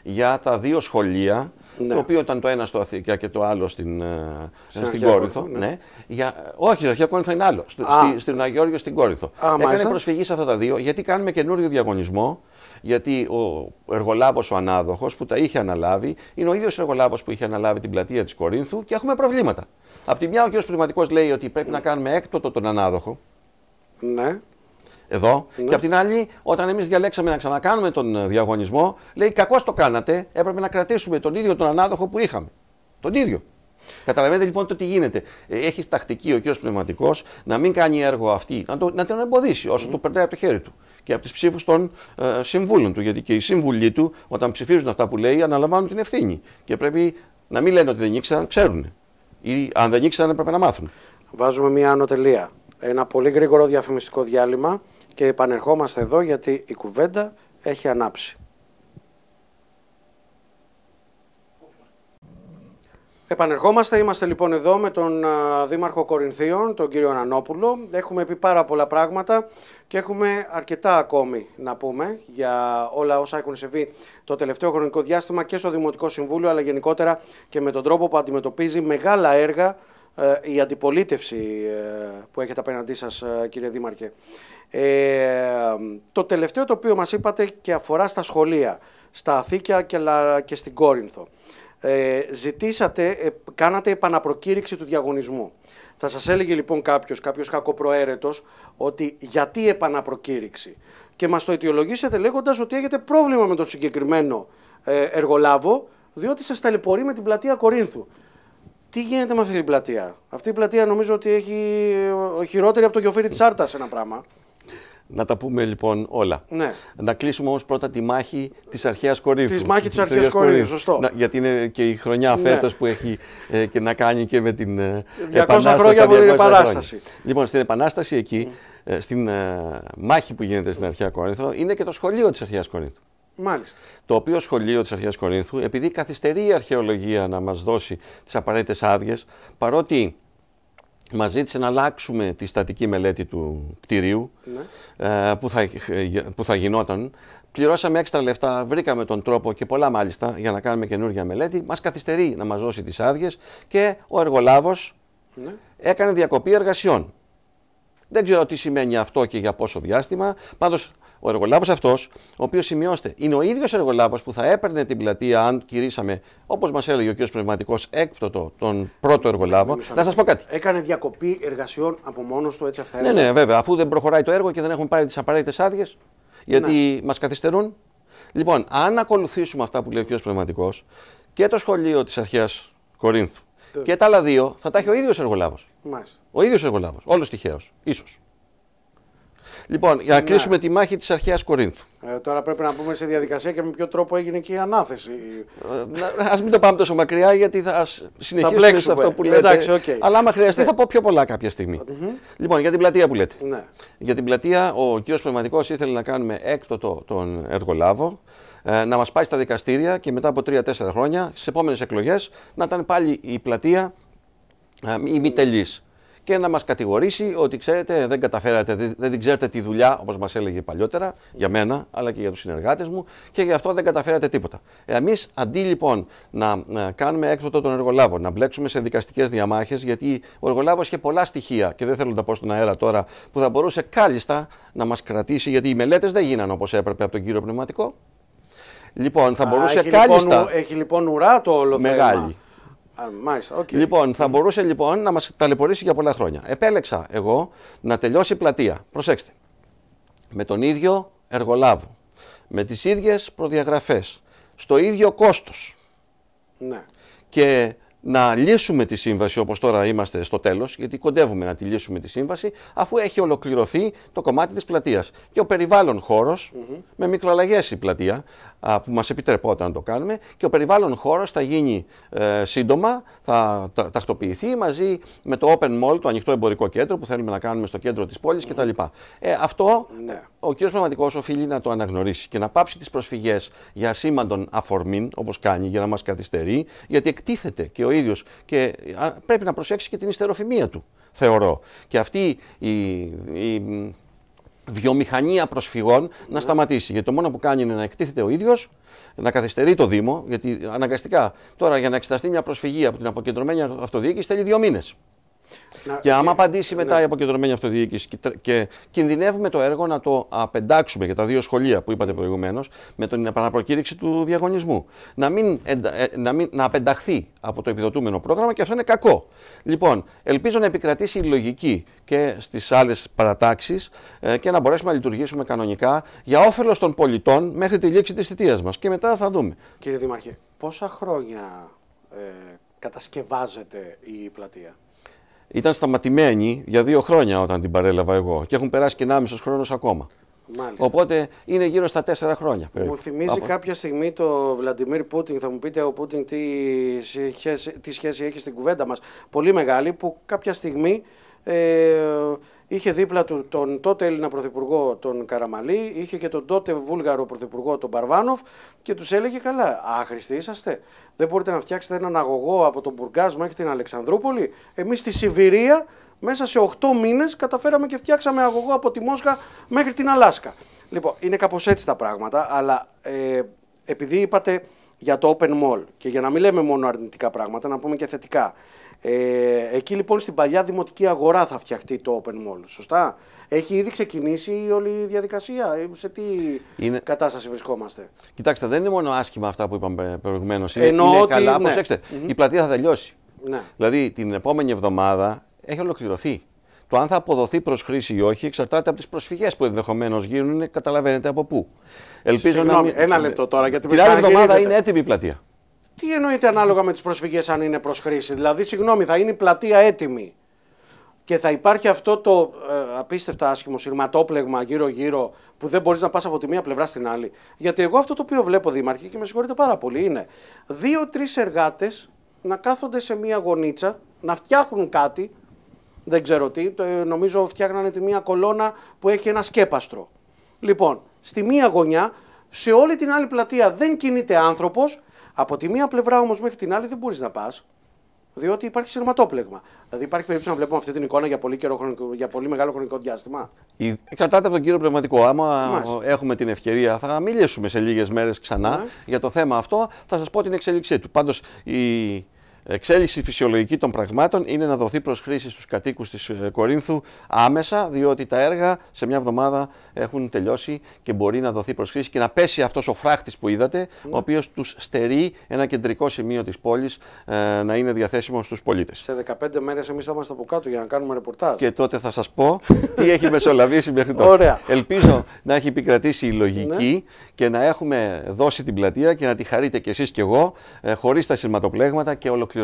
για τα δύο σχολεία. Ναι. Το οποίο ήταν το ένα στο Αθήνα και το άλλο στην, ε, στην, Κόρυθο. Ναι. ναι. Για, όχι, στην Αρχαία Κόρυθο είναι άλλο. Στο, στη, στην Αγιώργιο στην Κόρυθο. Έκανε προσφυγή σε αυτά τα δύο γιατί κάνουμε καινούριο διαγωνισμό γιατί ο εργολάβος ο ανάδοχος που τα είχε αναλάβει είναι ο ίδιος εργολάβος που είχε αναλάβει την πλατεία της Κορίνθου και έχουμε προβλήματα. Απ' τη μια ο κ. Πνευματικό λέει ότι πρέπει να κάνουμε έκτοτο τον ανάδοχο. Ναι. Εδώ. Ναι. Και απ' την άλλη, όταν εμείς διαλέξαμε να ξανακάνουμε τον ε, διαγωνισμό, λέει κακώς το κάνατε. Έπρεπε να κρατήσουμε τον ίδιο τον ανάδοχο που είχαμε. Τον ίδιο. Καταλαβαίνετε λοιπόν το τι γίνεται. Ε, Έχεις τακτική ο κ. Πνευματικό να μην κάνει έργο αυτή, να, το, να την εμποδίσει όσο mm. του περνάει από το χέρι του και από τις ψήφους των ε, συμβούλων του. Γιατί και οι σύμβουλοι του, όταν ψηφίζουν αυτά που λέει, αναλαμβάνουν την ευθύνη. Και πρέπει να μην λένε ότι δεν ήξεραν, ξέρουν. Ή αν δεν ήξεραν, έπρεπε να μάθουν. Βάζουμε μία ανωτελεία. Ένα πολύ γρήγορο διαφημιστικό διάλειμμα και επανερχόμαστε εδώ γιατί η κουβέντα έχει ανάψει. Επανερχόμαστε, είμαστε λοιπόν εδώ με τον Δήμαρχο Κορινθίων, τον κύριο Ανανόπουλο. Έχουμε πει πάρα πολλά πράγματα και έχουμε αρκετά ακόμη να πούμε για όλα όσα έχουν συμβεί το τελευταίο χρονικό διάστημα και στο Δημοτικό Συμβούλιο, αλλά γενικότερα και με τον τρόπο που αντιμετωπίζει μεγάλα έργα ε, η αντιπολίτευση ε, που έχετε απέναντί σας ε, κύριε Δήμαρχε. Ε, το τελευταίο το οποίο μας είπατε και αφορά στα σχολεία, στα Αθήκια και στην Κόρινθο ε, ζητήσατε, ε, κάνατε επαναπροκήρυξη του διαγωνισμού. Θα σας έλεγε λοιπόν κάποιος, κάποιος κακοπροαίρετος, ότι γιατί επαναπροκήρυξη. Και μας το αιτιολογήσατε λέγοντας ότι έχετε πρόβλημα με τον συγκεκριμένο ε, εργολάβο, διότι σας ταλαιπωρεί με την πλατεία Κορίνθου. Τι γίνεται με αυτή την πλατεία. Αυτή η πλατεία νομίζω ότι έχει ε, χειρότερη από το γιοφύρι της Άρτας ένα πράγμα. Να τα πούμε λοιπόν όλα. Ναι. Να κλείσουμε όμως πρώτα τη μάχη της Αρχαίας Κορίνθου. Της μάχης της Αρχαία Κορίνθου, σωστό. Να, γιατί είναι και η χρονιά ναι. φέτος που έχει ε, και να κάνει και με την. Ε, 200 επανάσταση, χρόνια από την Επανάσταση. Λοιπόν, στην Επανάσταση εκεί, ε, στην ε, μάχη που γίνεται στην Αρχαία Κορίνθου, είναι και το σχολείο της Αρχαίας Κορίνθου. Μάλιστα. Το οποίο σχολείο της Αρχαίας Κορίνθου, επειδή καθυστερεί η αρχαιολογία να μας δώσει τις απαραίτητες άδειες, παρότι Μας ζήτησε να αλλάξουμε τη στατική μελέτη του κτηρίου ναι. ε, που, θα, ε, που θα γινόταν. Πληρώσαμε έξτρα λεφτά, βρήκαμε τον τρόπο και πολλά μάλιστα για να κάνουμε καινούργια μελέτη. Μας καθυστερεί να μας δώσει τις άδειες και ο εργολάβος ναι. έκανε διακοπή εργασιών. Δεν ξέρω τι σημαίνει αυτό και για πόσο διάστημα. Πάντως ο εργολάβος αυτός, ο οποίος σημειώστε, είναι ο ίδιος εργολάβος που θα έπαιρνε την πλατεία αν κηρύσαμε, όπως μας έλεγε ο κ. Πνευματικός, έκπτωτο τον πρώτο εργολάβο. Να σας πω κάτι. Έκανε διακοπή εργασιών από μόνος του, έτσι αυθαίρετα. Ναι, ναι, βέβαια. Αφού δεν προχωράει το έργο και δεν έχουν πάρει τις απαραίτητες άδειες, γιατί ναι. μας καθυστερούν. Λοιπόν, αν ακολουθήσουμε αυτά που λέει ο κ. Πνευματικός και το σχολείο της αρχαίας Κορίνθου και τα άλλα δύο θα τα έχει ο ίδιος εργολάβος. Ο ίδιος εργολάβος. Όλος τυχαίο. ίσως. Λοιπόν, για να ναι. κλείσουμε τη μάχη της αρχαίας Κορίνθου. Ε, τώρα πρέπει να πούμε σε διαδικασία και με ποιο τρόπο έγινε και η ανάθεση. Ε, Ας μην το πάμε τόσο μακριά, γιατί θα συνεχίσουμε σε αυτό που λέτε. Εντάξει, okay. Αλλά άμα χρειαστεί, θα πω πιο πολλά κάποια στιγμή. Λοιπόν, για την πλατεία που λέτε. Ναι. Για την πλατεία, ο κύριος Πνευματικός ήθελε να κάνουμε έκτοτο τον εργολάβο ε, να μας πάει στα δικαστήρια και μετά από 3-4 χρόνια, στις επόμενες εκλογές, να ήταν πάλι η πλατεία ε, η μη και να μας κατηγορήσει ότι ξέρετε, δεν καταφέρατε, δεν δεν ξέρετε τη δουλειά, όπως μας έλεγε παλιότερα, για μένα, αλλά και για τους συνεργάτες μου, και γι' αυτό δεν καταφέρατε τίποτα. Εμείς, αντί λοιπόν να κάνουμε έκδοτο τον εργολάβο, να μπλέξουμε σε δικαστικές διαμάχες, γιατί ο εργολάβος είχε πολλά στοιχεία, και δεν θέλω να τα πω στον αέρα τώρα, που θα μπορούσε κάλλιστα να μας κρατήσει, γιατί οι μελέτες δεν γίνανε όπως έπρεπε από τον κύριο Πνευματικό. Λοιπόν, θα Α, μπορούσε έχει κάλλιστα. Λοιπόν, έχει λοιπόν ουρά το όλο Μεγάλη. Θέμα μάλιστα. Okay. Λοιπόν, θα μπορούσε λοιπόν να μας ταλαιπωρήσει για πολλά χρόνια. Επέλεξα εγώ να τελειώσει η πλατεία. Προσέξτε. Με τον ίδιο εργολάβο. Με τις ίδιες προδιαγραφές. Στο ίδιο κόστος. Ναι. Και να λύσουμε τη σύμβαση όπως τώρα είμαστε στο τέλος, γιατί κοντεύουμε να τη λύσουμε τη σύμβαση, αφού έχει ολοκληρωθεί το κομμάτι της πλατείας. Και ο περιβάλλον χώρος, με μικροαλλαγές η πλατεία, που μας επιτρεπόταν να το κάνουμε, και ο περιβάλλον χώρος θα γίνει ε, σύντομα, θα τα, τακτοποιηθεί μαζί με το Open Mall, το ανοιχτό εμπορικό κέντρο που θέλουμε να κάνουμε στο κέντρο της πόλης mm -hmm. κτλ. Ε, αυτό ναι. ο κύριος Πραγματικός οφείλει να το αναγνωρίσει και να πάψει τις προσφυγές για σήμαντον αφορμήν, όπως κάνει, για να μας καθυστερεί, γιατί εκτίθεται και ο ίδιος. Και πρέπει να προσέξει και την ιστεροφημία του, θεωρώ. Και αυτή η, η βιομηχανία προσφυγών να σταματήσει. Γιατί το μόνο που κάνει είναι να εκτίθεται ο ίδιος, να καθυστερεί το Δήμο, γιατί αναγκαστικά τώρα για να εξεταστεί μια προσφυγή από την αποκεντρωμένη αυτοδιοίκηση θέλει δύο μήνες. Να... Και άμα απαντήσει μετά ναι. η αποκεντρωμένη αυτοδιοίκηση και, και κινδυνεύουμε το έργο να το απεντάξουμε για τα δύο σχολεία που είπατε προηγουμένως με την επαναπροκήρυξη του διαγωνισμού. Να, μην, ε, να, μην, να απενταχθεί από το επιδοτούμενο πρόγραμμα και αυτό είναι κακό. Λοιπόν, ελπίζω να επικρατήσει η λογική και στις άλλες παρατάξεις ε, και να μπορέσουμε να λειτουργήσουμε κανονικά για όφελος των πολιτών μέχρι τη λήξη της θητείας μας. Και μετά θα δούμε. Κύριε Δημαρχέ, πόσα χρόνια ε, κατασκευάζεται η πλατεία ήταν σταματημένη για δύο χρόνια όταν την παρέλαβα εγώ και έχουν περάσει και μισό χρόνος ακόμα. Μάλιστα. Οπότε είναι γύρω στα τέσσερα χρόνια. Περίπου. Μου θυμίζει κάποια στιγμή το Βλαντιμίρ Πούτιν, θα μου πείτε ο Πούτιν τι σχέση, τι σχέση έχει στην κουβέντα μας, πολύ μεγάλη, που κάποια στιγμή ε, είχε δίπλα του τον τότε Έλληνα Πρωθυπουργό τον Καραμαλή, είχε και τον τότε Βούλγαρο Πρωθυπουργό τον Παρβάνοφ και τους έλεγε καλά. Άχρηστοι είσαστε. Δεν μπορείτε να φτιάξετε έναν αγωγό από τον Μπουργκάζ μέχρι την Αλεξανδρούπολη. Εμείς στη Σιβηρία μέσα σε 8 μήνες καταφέραμε και φτιάξαμε αγωγό από τη Μόσχα μέχρι την Αλάσκα. Λοιπόν, είναι κάπως έτσι τα πράγματα, αλλά ε, επειδή είπατε για το Open Mall και για να μην λέμε μόνο αρνητικά πράγματα, να πούμε και θετικά. Ε, εκεί λοιπόν στην παλιά δημοτική αγορά θα φτιαχτεί το open mall, σωστά. Έχει ήδη ξεκινήσει όλη η διαδικασία. Ε, σε τι κατάσταση βρισκόμαστε. Κοιτάξτε, δεν είναι μόνο άσχημα αυτά που είπαμε προηγουμένως. Είναι, είναι ότι... καλά. Ναι. προσεξτε η πλατεία θα τελειώσει. Ναι. Δηλαδή την επόμενη εβδομάδα έχει ολοκληρωθεί. Το αν θα αποδοθεί προς χρήση ή όχι εξαρτάται από τις προσφυγές που ενδεχομένως γίνουν, καταλαβαίνετε από πού. Ελπίζω Συγγνώμη, να ένα λεπτό τώρα γιατί Την άλλη εβδομάδα είναι έτοιμη η πλατεία. Τι εννοείται ανάλογα με τις προσφυγές, αν είναι προς χρήση. Δηλαδή, συγγνώμη, θα είναι η πλατεία έτοιμη και θα υπάρχει αυτό το ε, απίστευτα άσχημο σειρματόπλεγμα γύρω-γύρω που δεν μπορείς να πας από τη μία πλευρά στην άλλη. Γιατί εγώ αυτό το οποίο βλέπω, Δήμαρχη, και με συγχωρείτε πάρα πολύ, είναι δύο-τρει εργάτες να κάθονται σε μία γωνίτσα, να φτιάχνουν κάτι. Δεν ξέρω τι, ε, νομίζω φτιάχνανε τη μία κολόνα που έχει ένα σκέπαστρο. Λοιπόν, στη μία γωνιά, σε όλη την άλλη πλατεία δεν κινείται άνθρωπος από τη μία πλευρά όμως μέχρι την άλλη δεν μπορείς να πας, διότι υπάρχει σειρματόπλεγμα. Δηλαδή υπάρχει περίπτωση να βλέπουμε αυτή την εικόνα για πολύ, καιρό, για πολύ μεγάλο χρονικό διάστημα. κατά από τον κύριο Πνευματικό. Άμα έχουμε την ευκαιρία, θα μιλήσουμε σε λίγες μέρες ξανά ναι. για το θέμα αυτό. Θα σας πω την εξέλιξή του. Πάντως η εξέλιξη φυσιολογική των πραγμάτων είναι να δοθεί προς χρήση στους κατοίκους της ε, Κορίνθου άμεσα, διότι τα έργα σε μια εβδομάδα έχουν τελειώσει και μπορεί να δοθεί προς χρήση και να πέσει αυτός ο φράχτης που είδατε, ο ναι. οποίος τους στερεί ένα κεντρικό σημείο της πόλης ε, να είναι διαθέσιμο στους πολίτες. Σε 15 μέρες εμείς θα είμαστε από κάτω για να κάνουμε ρεπορτάζ. Και τότε θα σας πω τι έχει μεσολαβήσει μέχρι τώρα. Ωραία. Ελπίζω να έχει επικρατήσει η λογική ναι. και να έχουμε δώσει την πλατεία και να τη χαρείτε κι εσείς κι εγώ, ε, τα συρματοπλέγματα και ολοκληρωμένα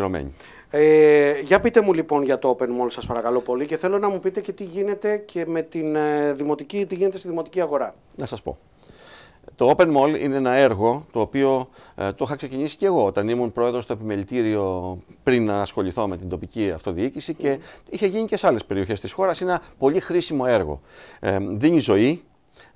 ε, για πείτε μου λοιπόν για το Open Mall σας παρακαλώ πολύ και θέλω να μου πείτε και τι γίνεται και με την ε, δημοτική, τι γίνεται στη δημοτική αγορά. Να σας πω. Το Open Mall είναι ένα έργο το οποίο ε, το είχα ξεκινήσει και εγώ όταν ήμουν πρόεδρος στο επιμελητήριο πριν να ασχοληθώ με την τοπική αυτοδιοίκηση και είχε γίνει και σε άλλες περιοχές της χώρας. Είναι ένα πολύ χρήσιμο έργο. Ε, δίνει ζωή,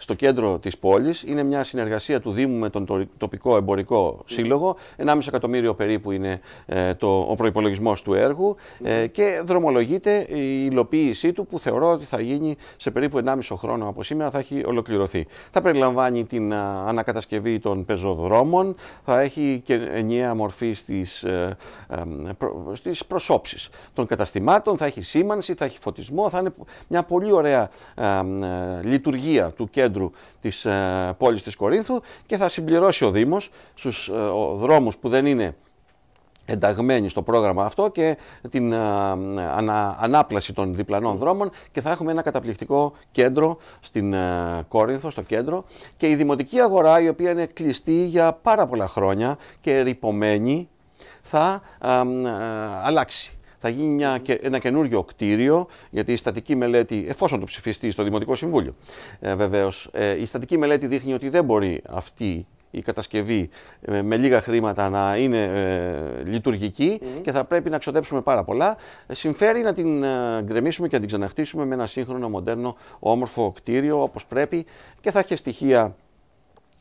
στο κέντρο της πόλης. Είναι μια συνεργασία του Δήμου με τον τοπικό εμπορικό ναι. σύλλογο. 1,5 εκατομμύριο περίπου είναι ε, το, ο προπολογισμό του έργου ε, ναι. και δρομολογείται η υλοποίησή του που θεωρώ ότι θα γίνει σε περίπου 1,5 χρόνο από σήμερα θα έχει ολοκληρωθεί. Θα περιλαμβάνει την ανακατασκευή των πεζοδρόμων, θα έχει και ενιαία μορφή στις, ε, στις προσώψεις των καταστημάτων, θα έχει σήμανση, θα έχει φωτισμό, θα είναι μια πολύ ωραία λειτουργία του κέντρου κέντρου της ε, πόλης της Κορίνθου και θα συμπληρώσει ο Δήμος στους ε, δρόμους που δεν είναι ενταγμένοι στο πρόγραμμα αυτό και την ε, ανάπλαση των διπλανών δρόμων και θα έχουμε ένα καταπληκτικό κέντρο στην Κόρινθο, στο κέντρο και η Δημοτική Αγορά η οποία είναι κλειστή για πάρα πολλά χρόνια και ρηπωμένη θα αλλάξει θα γίνει ένα καινούριο κτίριο, γιατί η στατική μελέτη, εφόσον το ψηφιστεί στο Δημοτικό Συμβούλιο, ε, βεβαίως, ε, η στατική μελέτη δείχνει ότι δεν μπορεί αυτή η κατασκευή ε, με λίγα χρήματα να είναι ε, λειτουργική και θα πρέπει να ξοδέψουμε πάρα πολλά. Ε, συμφέρει να την ε, γκρεμίσουμε και να την ξαναχτίσουμε με ένα σύγχρονο, μοντέρνο, όμορφο κτίριο όπως πρέπει και θα έχει στοιχεία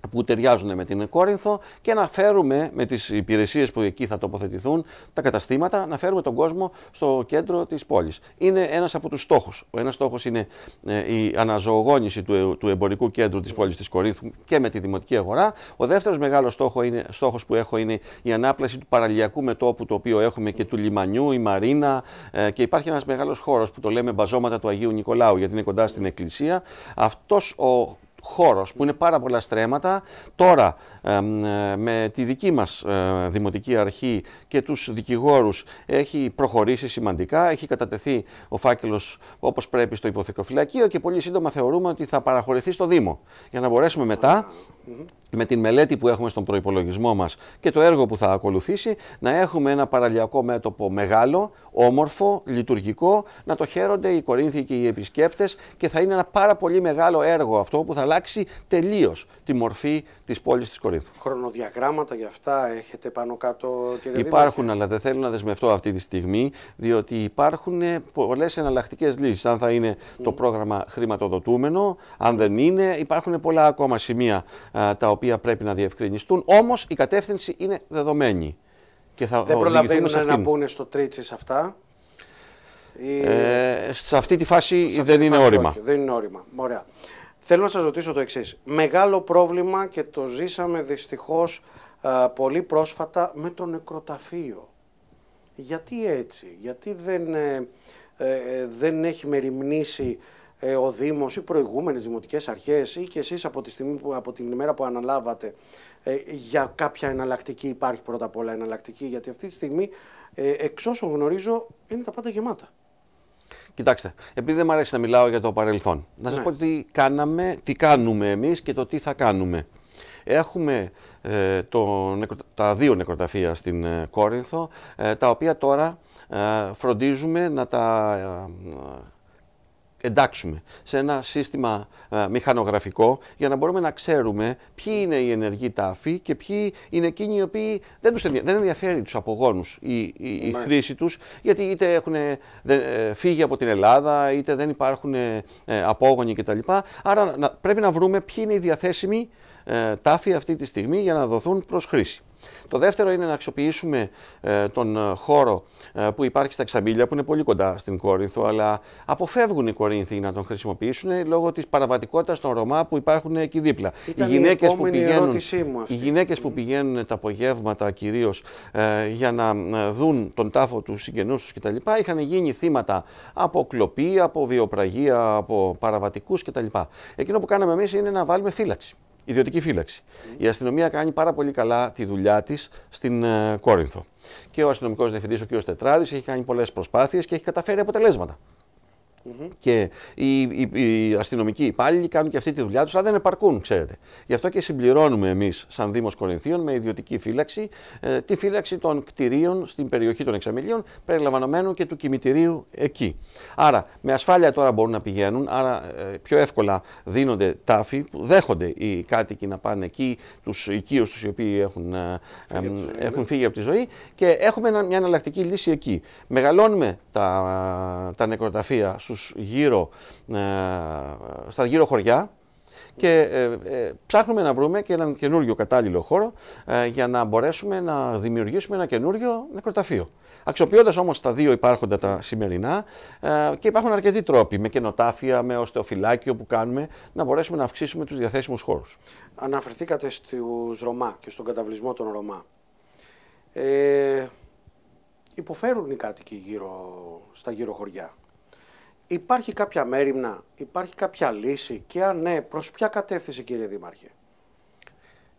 που ταιριάζουν με την Κόρινθο και να φέρουμε με τις υπηρεσίες που εκεί θα τοποθετηθούν τα καταστήματα, να φέρουμε τον κόσμο στο κέντρο της πόλης. Είναι ένας από τους στόχους. Ο ένας στόχος είναι ε, η αναζωογόνηση ε, του, εμπορικού κέντρου της πόλης της Κορίνθου και με τη δημοτική αγορά. Ο δεύτερος μεγάλος στόχο είναι, στόχος που έχω είναι η ανάπλαση του παραλιακού μετόπου το οποίο έχουμε και του λιμανιού, η Μαρίνα ε, και υπάρχει ένας μεγάλος χώρος που το λέμε μπαζόματα του Αγίου Νικολάου γιατί είναι κοντά στην εκκλησία. Αυτός ο χώρος που είναι πάρα πολλά στρέμματα. Τώρα ε, με τη δική μας ε, Δημοτική Αρχή και τους δικηγόρους έχει προχωρήσει σημαντικά, έχει κατατεθεί ο φάκελος όπως πρέπει στο υποθεκοφυλακείο και πολύ σύντομα θεωρούμε ότι θα παραχωρηθεί στο Δήμο για να μπορέσουμε μετά με την μελέτη που έχουμε στον προϋπολογισμό μας και το έργο που θα ακολουθήσει, να έχουμε ένα παραλιακό μέτωπο μεγάλο, όμορφο, λειτουργικό, να το χαίρονται οι Κορίνθιοι και οι επισκέπτες και θα είναι ένα πάρα πολύ μεγάλο έργο αυτό που θα αλλάξει τελείως τη μορφή της πόλης της Κορίνθου. Χρονοδιαγράμματα για αυτά έχετε πάνω κάτω κύριε Υπάρχουν, αλλά δεν θέλω να δεσμευτώ αυτή τη στιγμή, διότι υπάρχουν πολλές εναλλακτικές λύσεις. Αν θα είναι το mm. πρόγραμμα χρηματοδοτούμενο, αν δεν είναι, υπάρχουν πολλά ακόμα σημεία ε, τα οποία πρέπει να διευκρινιστούν. Όμως η κατεύθυνση είναι δεδομένη. Και θα Δεν προλαβαίνουν να, μπουν στο τρίτσι αυτά. Ε, σε αυτή τη φάση, αυτή δεν, τη είναι φάση όριμα. δεν είναι όριμα. Ωραία. Θέλω να σας ρωτήσω το εξής. Μεγάλο πρόβλημα και το ζήσαμε δυστυχώς πολύ πρόσφατα με το νεκροταφείο. Γιατί έτσι, γιατί δεν, ε, ε, ε δεν έχει μεριμνήσει ε, ο Δήμος, οι προηγούμενες δημοτικές αρχές ή και εσείς από, τη στιγμή από την ημέρα που αναλάβατε ε, για κάποια εναλλακτική, υπάρχει πρώτα απ' όλα εναλλακτική, γιατί αυτή τη στιγμή ε, εξ όσων γνωρίζω είναι τα πάντα γεμάτα. Κοιτάξτε, επειδή δεν μου αρέσει να μιλάω για το παρελθόν, να σας ναι. πω τι κάναμε, τι κάνουμε εμείς και το τι θα κάνουμε. Έχουμε ε, τα δύο νεκροταφεία στην ε, Κόρινθο, τα οποία τώρα φροντίζουμε να τα εντάξουμε σε ένα σύστημα ε, μηχανογραφικό για να μπορούμε να ξέρουμε ποιοι είναι οι ενεργοί τάφοι και ποιοι είναι εκείνοι οι οποίοι δεν, τους δεν ενδιαφέρει τους απογόνους η, η, χρήση τους γιατί είτε έχουν ε, ε, φύγει από την Ελλάδα είτε δεν υπάρχουν ε, απόγονοι κτλ. Άρα πρέπει να βρούμε ποιοι είναι οι διαθέσιμοι τάφοι αυτή τη στιγμή για να δοθούν προς χρήση. Το δεύτερο είναι να αξιοποιήσουμε ε, τον ε, χώρο ε, που υπάρχει στα Ξαμπίλια, που είναι πολύ κοντά στην Κόρινθο, αλλά αποφεύγουν οι Κορίνθοι να τον χρησιμοποιήσουν λόγω της παραβατικότητας των Ρωμά που υπάρχουν εκεί δίπλα. Ήταν οι γυναίκες που, πηγαίνουν, οι γυναίκες που πηγαίνουν τα απογεύματα κυρίως για να δουν τον τάφο τους συγγενούς τους κτλ. είχαν γίνει θύματα από κλοπή, από βιοπραγία, από παραβατικούς κτλ. Εκείνο που κάναμε εμείς είναι να βάλουμε φύλαξη ιδιωτική φύλαξη. Η αστυνομία κάνει πάρα πολύ καλά τη δουλειά της στην ε, Κόρινθο. Και ο αστυνομικός διευθυντής, ο κ. Τετράδης, έχει κάνει πολλές προσπάθειες και έχει καταφέρει αποτελέσματα. Και οι, οι, οι αστυνομικοί υπάλληλοι κάνουν και αυτή τη δουλειά τους, αλλά δεν επαρκούν, ξέρετε. Γι' αυτό και συμπληρώνουμε εμείς, σαν Δήμος Κορινθίων, με ιδιωτική φύλαξη, ε, τη φύλαξη των κτηρίων στην περιοχή των Εξαμιλίων, περιλαμβανομένου και του κημητηρίου εκεί. Άρα, με ασφάλεια τώρα μπορούν να πηγαίνουν, άρα ε, πιο εύκολα δίνονται τάφοι που δέχονται οι κάτοικοι να πάνε εκεί, τους οικείους τους οι οποίοι έχουν, ε, ναι. έχουν φύγει από τη ζωή και έχουμε μια εναλλακτική λύση εκεί. Μεγαλώνουμε τα, τα νεκροταφεία στους γύρω, ε, στα γύρω χωριά και ε, ε, ψάχνουμε να βρούμε και έναν καινούριο κατάλληλο χώρο για να μπορέσουμε να δημιουργήσουμε ένα καινούριο νεκροταφείο. Αξιοποιώντας όμως τα δύο υπάρχοντα τα σημερινά, και υπάρχουν αρκετοί τρόποι με καινοτάφια, με οστεοφυλάκιο που κάνουμε, να μπορέσουμε να αυξήσουμε τους διαθέσιμους χώρους. Αναφερθήκατε στους Ρωμά και στον καταβλισμό των Ρωμά. Ε, υποφέρουν οι κάτοικοι γύρω, στα γύρω χωριά. Υπάρχει κάποια μέρημνα, υπάρχει κάποια λύση και αν ναι, προς ποια κατεύθυνση κύριε Δήμαρχε.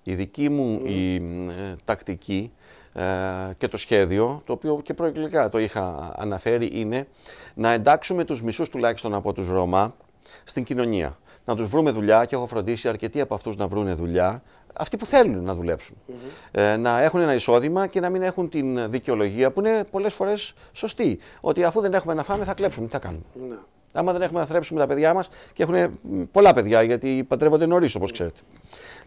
Η δική μου η, ε, τακτική ε, και το σχέδιο, το οποίο και προεκλογικά το είχα αναφέρει, είναι να εντάξουμε τους μισούς τουλάχιστον από τους Ρωμά στην κοινωνία. Να τους βρούμε δουλειά και έχω φροντίσει αρκετοί από αυτούς να βρούνε δουλειά, αυτοί που θέλουν να δουλέψουν. Ε, να έχουν ένα εισόδημα και να μην έχουν την δικαιολογία που είναι πολλές φορές σωστή. Ότι αφού δεν έχουμε να φάμε, θα κλέψουμε. Τι θα κάνουμε. Mm -hmm. Άμα δεν έχουμε να θρέψουμε τα παιδιά μας, και έχουν πολλά παιδιά γιατί πατρεύονται νωρίς, όπως ναι. ξέρετε.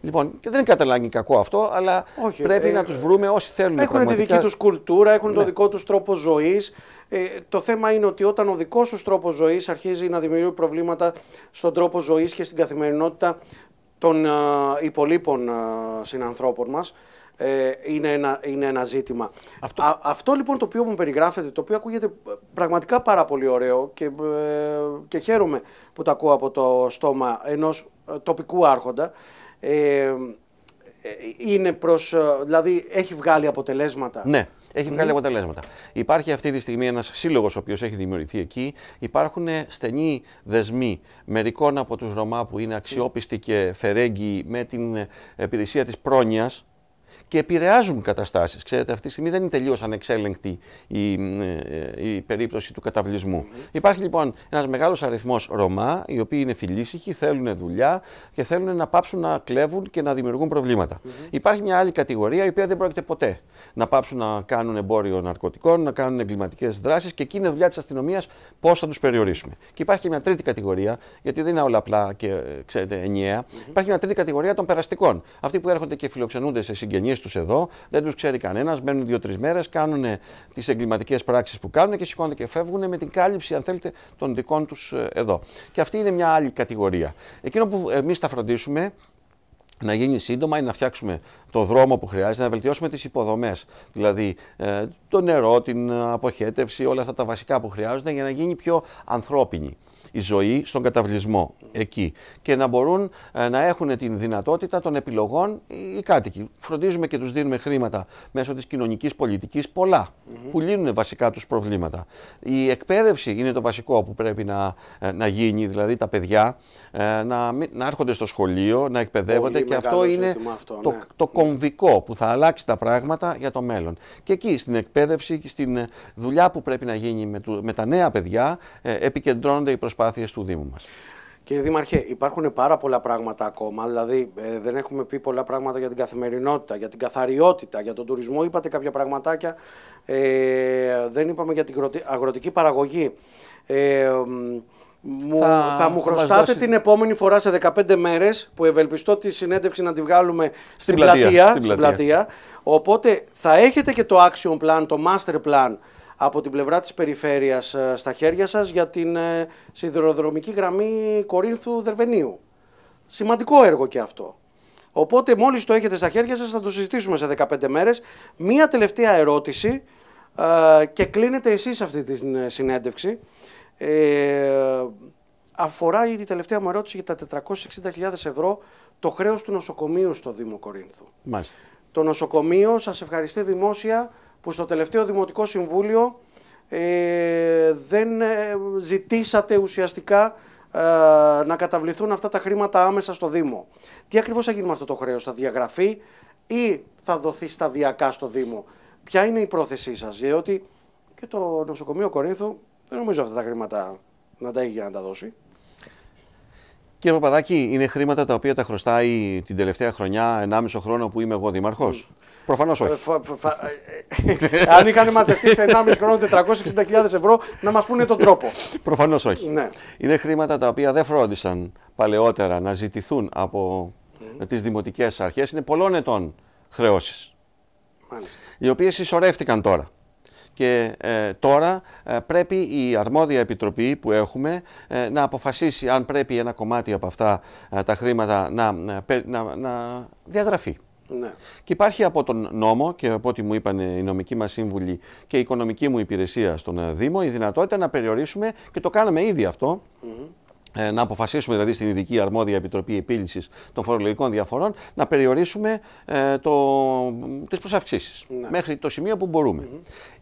Λοιπόν, και δεν καταλάγει κακό αυτό, αλλά πρέπει ε, να τους βρούμε όσοι θέλουν. Έχουν τη δική τους κουλτούρα, έχουν ναι. το δικό τους τρόπο ζωής. Ε, το θέμα είναι ότι όταν ο δικός σου τρόπος ζωής αρχίζει να δημιουργεί προβλήματα στον τρόπο ζωής και στην καθημερινότητα των υπολείπων συνανθρώπων μας ε, είναι ένα, είναι ένα ζήτημα. Αυτό... λοιπόν το οποίο μου περιγράφεται, το οποίο ακούγεται πραγματικά πάρα πολύ ωραίο και, ε, και χαίρομαι που το ακούω από το στόμα ενός ε, τοπικού άρχοντα, ε, είναι προς, δηλαδή έχει βγάλει αποτελέσματα. Ναι. Έχει βγάλει mm. αποτελέσματα. Υπάρχει αυτή τη στιγμή ένας σύλλογος ο οποίος έχει δημιουργηθεί εκεί. Υπάρχουν στενοί δεσμοί μερικών από τους Ρωμά που είναι αξιόπιστοι και φερέγγιοι με την ε, υπηρεσία της πρόνοιας και επηρεάζουν καταστάσεις. Ξέρετε, αυτή τη στιγμή δεν είναι τελείως ανεξέλεγκτη η, ε, ε, η περίπτωση του καταβλισμού. Mm -hmm. Υπάρχει λοιπόν ένας μεγάλος αριθμός Ρωμά, οι οποίοι είναι φιλήσυχοι, θέλουν δουλειά και θέλουν να πάψουν να κλέβουν και να δημιουργούν προβλήματα. Mm -hmm. Υπάρχει μια άλλη κατηγορία, η οποία δεν πρόκειται ποτέ να πάψουν να κάνουν εμπόριο ναρκωτικών, να κάνουν εγκληματικές δράσεις και εκεί είναι δουλειά της αστυνομίας πώς θα τους περιορίσουμε. Και υπάρχει και μια τρίτη κατηγορία, γιατί δεν είναι όλα απλά και ε, ξέρετε ενιαία. Mm -hmm. Υπάρχει μια τρίτη κατηγορία των περαστικών. Αυτοί που έρχονται και φιλοξενούνται σε συγγενείς οικογένειές τους εδώ, δεν τους ξέρει κανένας. Μπαίνουν δύο-τρει μέρες, κάνουν τις εγκληματικές πράξεις που κάνουν και σηκώνονται και φεύγουν με την κάλυψη, αν θέλετε, των δικών τους ε, εδώ. Και αυτή είναι μια άλλη κατηγορία. Εκείνο που εμείς θα φροντίσουμε να γίνει σύντομα ή να φτιάξουμε το δρόμο που χρειάζεται, να βελτιώσουμε τις υποδομές, δηλαδή ε, το νερό, την αποχέτευση, όλα αυτά τα βασικά που χρειάζονται για να γίνει πιο ανθρώπινη η ζωή στον καταβλισμό εκεί και να μπορούν ε, να έχουν την δυνατότητα των επιλογών οι κάτοικοι. Φροντίζουμε και τους δίνουμε χρήματα μέσω της κοινωνικής πολιτικής πολλά που λύνουν βασικά τους προβλήματα. Η εκπαίδευση είναι το βασικό που πρέπει να, ε, να γίνει, δηλαδή τα παιδιά ε, να, να έρχονται στο σχολείο, να εκπαιδεύονται και αυτό είναι το, ναι. το κομβικό που θα αλλάξει τα πράγματα για το μέλλον. Και εκεί στην εκπαίδευση και στην δουλειά που πρέπει να γίνει με, με τα νέα παιδιά επικεντρώνονται οι προσπάθειες προσπάθειες του Δήμου μας. Κύριε Δήμαρχε, υπάρχουν πάρα πολλά πράγματα ακόμα. Δηλαδή, ε, δεν έχουμε πει πολλά πράγματα για την καθημερινότητα, για την καθαριότητα, για τον τουρισμό. Είπατε κάποια πραγματάκια. Ε, δεν είπαμε για την αγροτική παραγωγή. Ε, θα, θα, μου χρωστάτε την επόμενη φορά σε 15 μέρες που ευελπιστώ τη συνέντευξη να τη βγάλουμε στην, στην πλατεία, πλατεία, στην πλατεία. Οπότε θα έχετε και το action plan, το master plan από την πλευρά της περιφέρειας ε, στα χέρια σας για την ε, σιδηροδρομική γραμμή Κορίνθου-Δερβενίου. Σημαντικό έργο και αυτό. Οπότε μόλις το έχετε στα χέρια σας θα το συζητήσουμε σε 15 μέρες. Μία τελευταία ερώτηση ε, και κλείνετε εσείς αυτή τη συνέντευξη. αφορά η τελευταία μου ερώτηση για τα 460.000 ευρώ το χρέος του νοσοκομείου στο Δήμο Κορίνθου. Το νοσοκομείο σας ευχαριστεί δημόσια που στο τελευταίο Δημοτικό Συμβούλιο ε, δεν ε, ζητήσατε ουσιαστικά ε, να καταβληθούν αυτά τα χρήματα άμεσα στο Δήμο. Τι ακριβώς θα γίνει με αυτό το χρέος, θα διαγραφεί ή θα δοθεί σταδιακά στο Δήμο. Ποια είναι η πρόθεσή σας, διότι και το νοσοκομείο Κορίνθου δεν νομίζω αυτά τα χρήματα να τα έχει για να τα δώσει. Κύριε Παπαδάκη, είναι χρήματα τα οποία τα χρωστάει την τελευταία χρονιά, 1,5 χρόνο που είμαι εγώ δήμαρχος. Mm. Προφανώς όχι. Ε, ε, ε, αν είχαν μαζευτεί σε 1,5 χρόνο 460.000 ευρώ, να μας πούνε τον τρόπο. Προφανώς όχι. Ναι. Είναι χρήματα τα οποία δεν φρόντισαν παλαιότερα να ζητηθούν από mm. τις δημοτικές αρχές. Είναι πολλών ετών χρεώσεις. Οι οποίες συσσωρεύτηκαν τώρα. Και τώρα πρέπει η αρμόδια επιτροπή που έχουμε να αποφασίσει αν πρέπει ένα κομμάτι από αυτά τα χρήματα να, να, να διαγραφεί. Ναι. Και υπάρχει από τον νόμο και από ό,τι μου είπαν οι νομικοί μας σύμβουλοι και η οικονομική μου υπηρεσία στον Δήμο η δυνατότητα να περιορίσουμε και το κάναμε ήδη αυτό. Mm να αποφασίσουμε δηλαδή στην ειδική αρμόδια επιτροπή επίλυσης των φορολογικών διαφορών να περιορίσουμε ε, το, τις προσαυξήσεις ναι. μέχρι το σημείο που μπορούμε.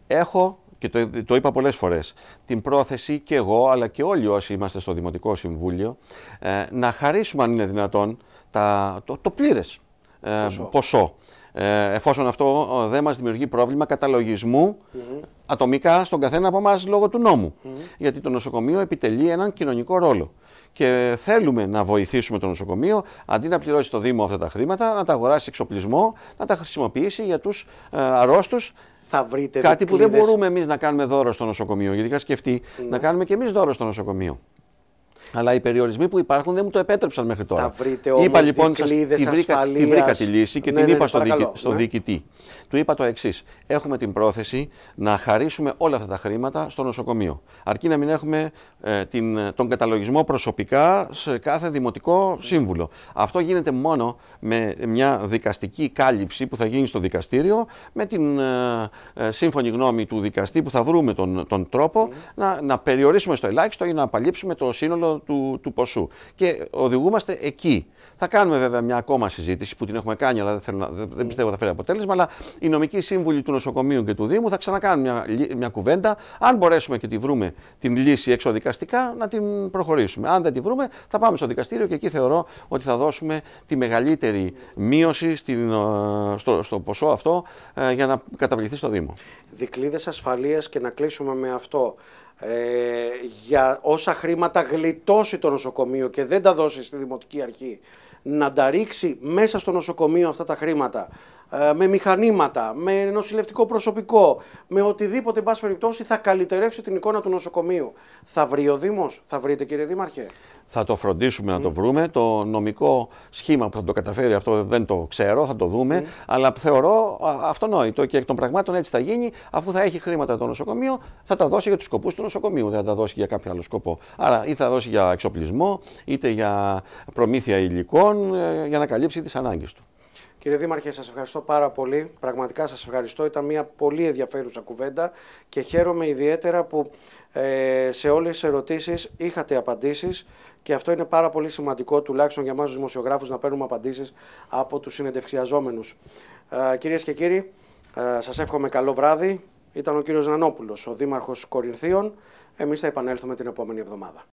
Έχω και το, το είπα πολλές φορές, την πρόθεση και εγώ αλλά και όλοι όσοι είμαστε στο Δημοτικό Συμβούλιο ε, να χαρίσουμε αν είναι δυνατόν τα, το, το πλήρες ε, ποσό. Ε, εφόσον αυτό ε, δεν μας δημιουργεί πρόβλημα ατομικά στον καθένα από εμάς λόγω του νομου Γιατί το νοσοκομείο επιτελεί έναν κοινωνικό ρόλο. Και θέλουμε να βοηθήσουμε το νοσοκομείο αντί να πληρώσει το Δήμο αυτά τα χρήματα, να τα αγοράσει εξοπλισμό, να τα χρησιμοποιήσει για τους ε, αρρώστους θα Κάτι που δεν μπορούμε εμείς να κάνουμε δώρο στο νοσοκομείο. Γιατί είχα σκεφτεί ναι. να κάνουμε και εμείς δώρο στο νοσοκομείο. Αλλά οι περιορισμοί που υπάρχουν δεν μου το επέτρεψαν μέχρι τώρα. Θα βρείτε όμως είπα λοιπόν, σας, τη, βρήκα, τη βρήκα λύση και ναι, την ναι, ναι, είπα ναι, στο, παρακαλώ, στο διοικητή. Του είπα το εξής. Έχουμε την πρόθεση να χαρίσουμε όλα αυτά τα χρήματα στο νοσοκομείο. Αρκεί να μην έχουμε ε, την, τον καταλογισμό προσωπικά σε κάθε δημοτικό σύμβουλο. Αυτό γίνεται μόνο με μια δικαστική κάλυψη που θα γίνει στο δικαστήριο, με την ε, ε σύμφωνη γνώμη του δικαστή που θα βρούμε τον, τον τρόπο να, να περιορίσουμε στο ελάχιστο ή να απαλείψουμε το σύνολο του, του ποσού. Και οδηγούμαστε εκεί. Θα κάνουμε βέβαια μια ακόμα συζήτηση που την έχουμε κάνει, αλλά δεν, θέλω, δεν πιστεύω θα φέρει αποτέλεσμα. Αλλά οι νομικοί σύμβουλοι του νοσοκομείου και του Δήμου θα ξανακάνουν μια, μια κουβέντα. Αν μπορέσουμε και τη βρούμε την λύση εξοδικαστικά, να την προχωρήσουμε. Αν δεν τη βρούμε, θα πάμε στο δικαστήριο και εκεί θεωρώ ότι θα δώσουμε τη μεγαλύτερη μείωση στην, ε, στο, στο ποσό αυτό ε, για να καταβληθεί στο Δήμο. Δικλείδες ασφαλείας και να κλείσουμε με αυτό. Ε, για όσα χρήματα γλιτώσει το νοσοκομείο και δεν τα δώσει στη Δημοτική Αρχή, να τα ρίξει μέσα στο νοσοκομείο αυτά τα χρήματα ε, με μηχανήματα, με νοσηλευτικό προσωπικό, με οτιδήποτε, εν πάση περιπτώσει, θα καλυτερεύσει την εικόνα του νοσοκομείου. Θα βρει ο Δήμος, θα βρείτε, κύριε Δήμαρχε. Θα το φροντίσουμε mm. να το βρούμε. Το νομικό σχήμα που θα το καταφέρει αυτό δεν το ξέρω, θα το δούμε. Mm. Αλλά θεωρώ αυτονόητο και εκ των πραγμάτων έτσι θα γίνει, αφού θα έχει χρήματα το νοσοκομείο, θα τα δώσει για τους σκοπούς του νοσοκομείου, δεν θα τα δώσει για κάποιο άλλο σκοπό. Άρα, ή θα δώσει για εξοπλισμό, είτε για προμήθεια υλικών, ε, για να καλύψει τις ανάγκες του. Κύριε Δήμαρχε, σας ευχαριστώ πάρα πολύ. Πραγματικά σας ευχαριστώ. Ήταν μια πολύ ενδιαφέρουσα κουβέντα και χαίρομαι ιδιαίτερα που ε, σε όλες τις ερωτήσεις είχατε απαντήσεις και αυτό είναι πάρα πολύ σημαντικό, τουλάχιστον για εμάς τους δημοσιογράφους, να παίρνουμε απαντήσεις από τους συνεντευξιαζόμενους. Ε, κυρίες και κύριοι, ε, σας εύχομαι καλό βράδυ. Ήταν ο κύριος Νανόπουλος, ο Δήμαρχος Κορινθίων. Εμείς θα επανέλθουμε την επόμενη εβδομάδα.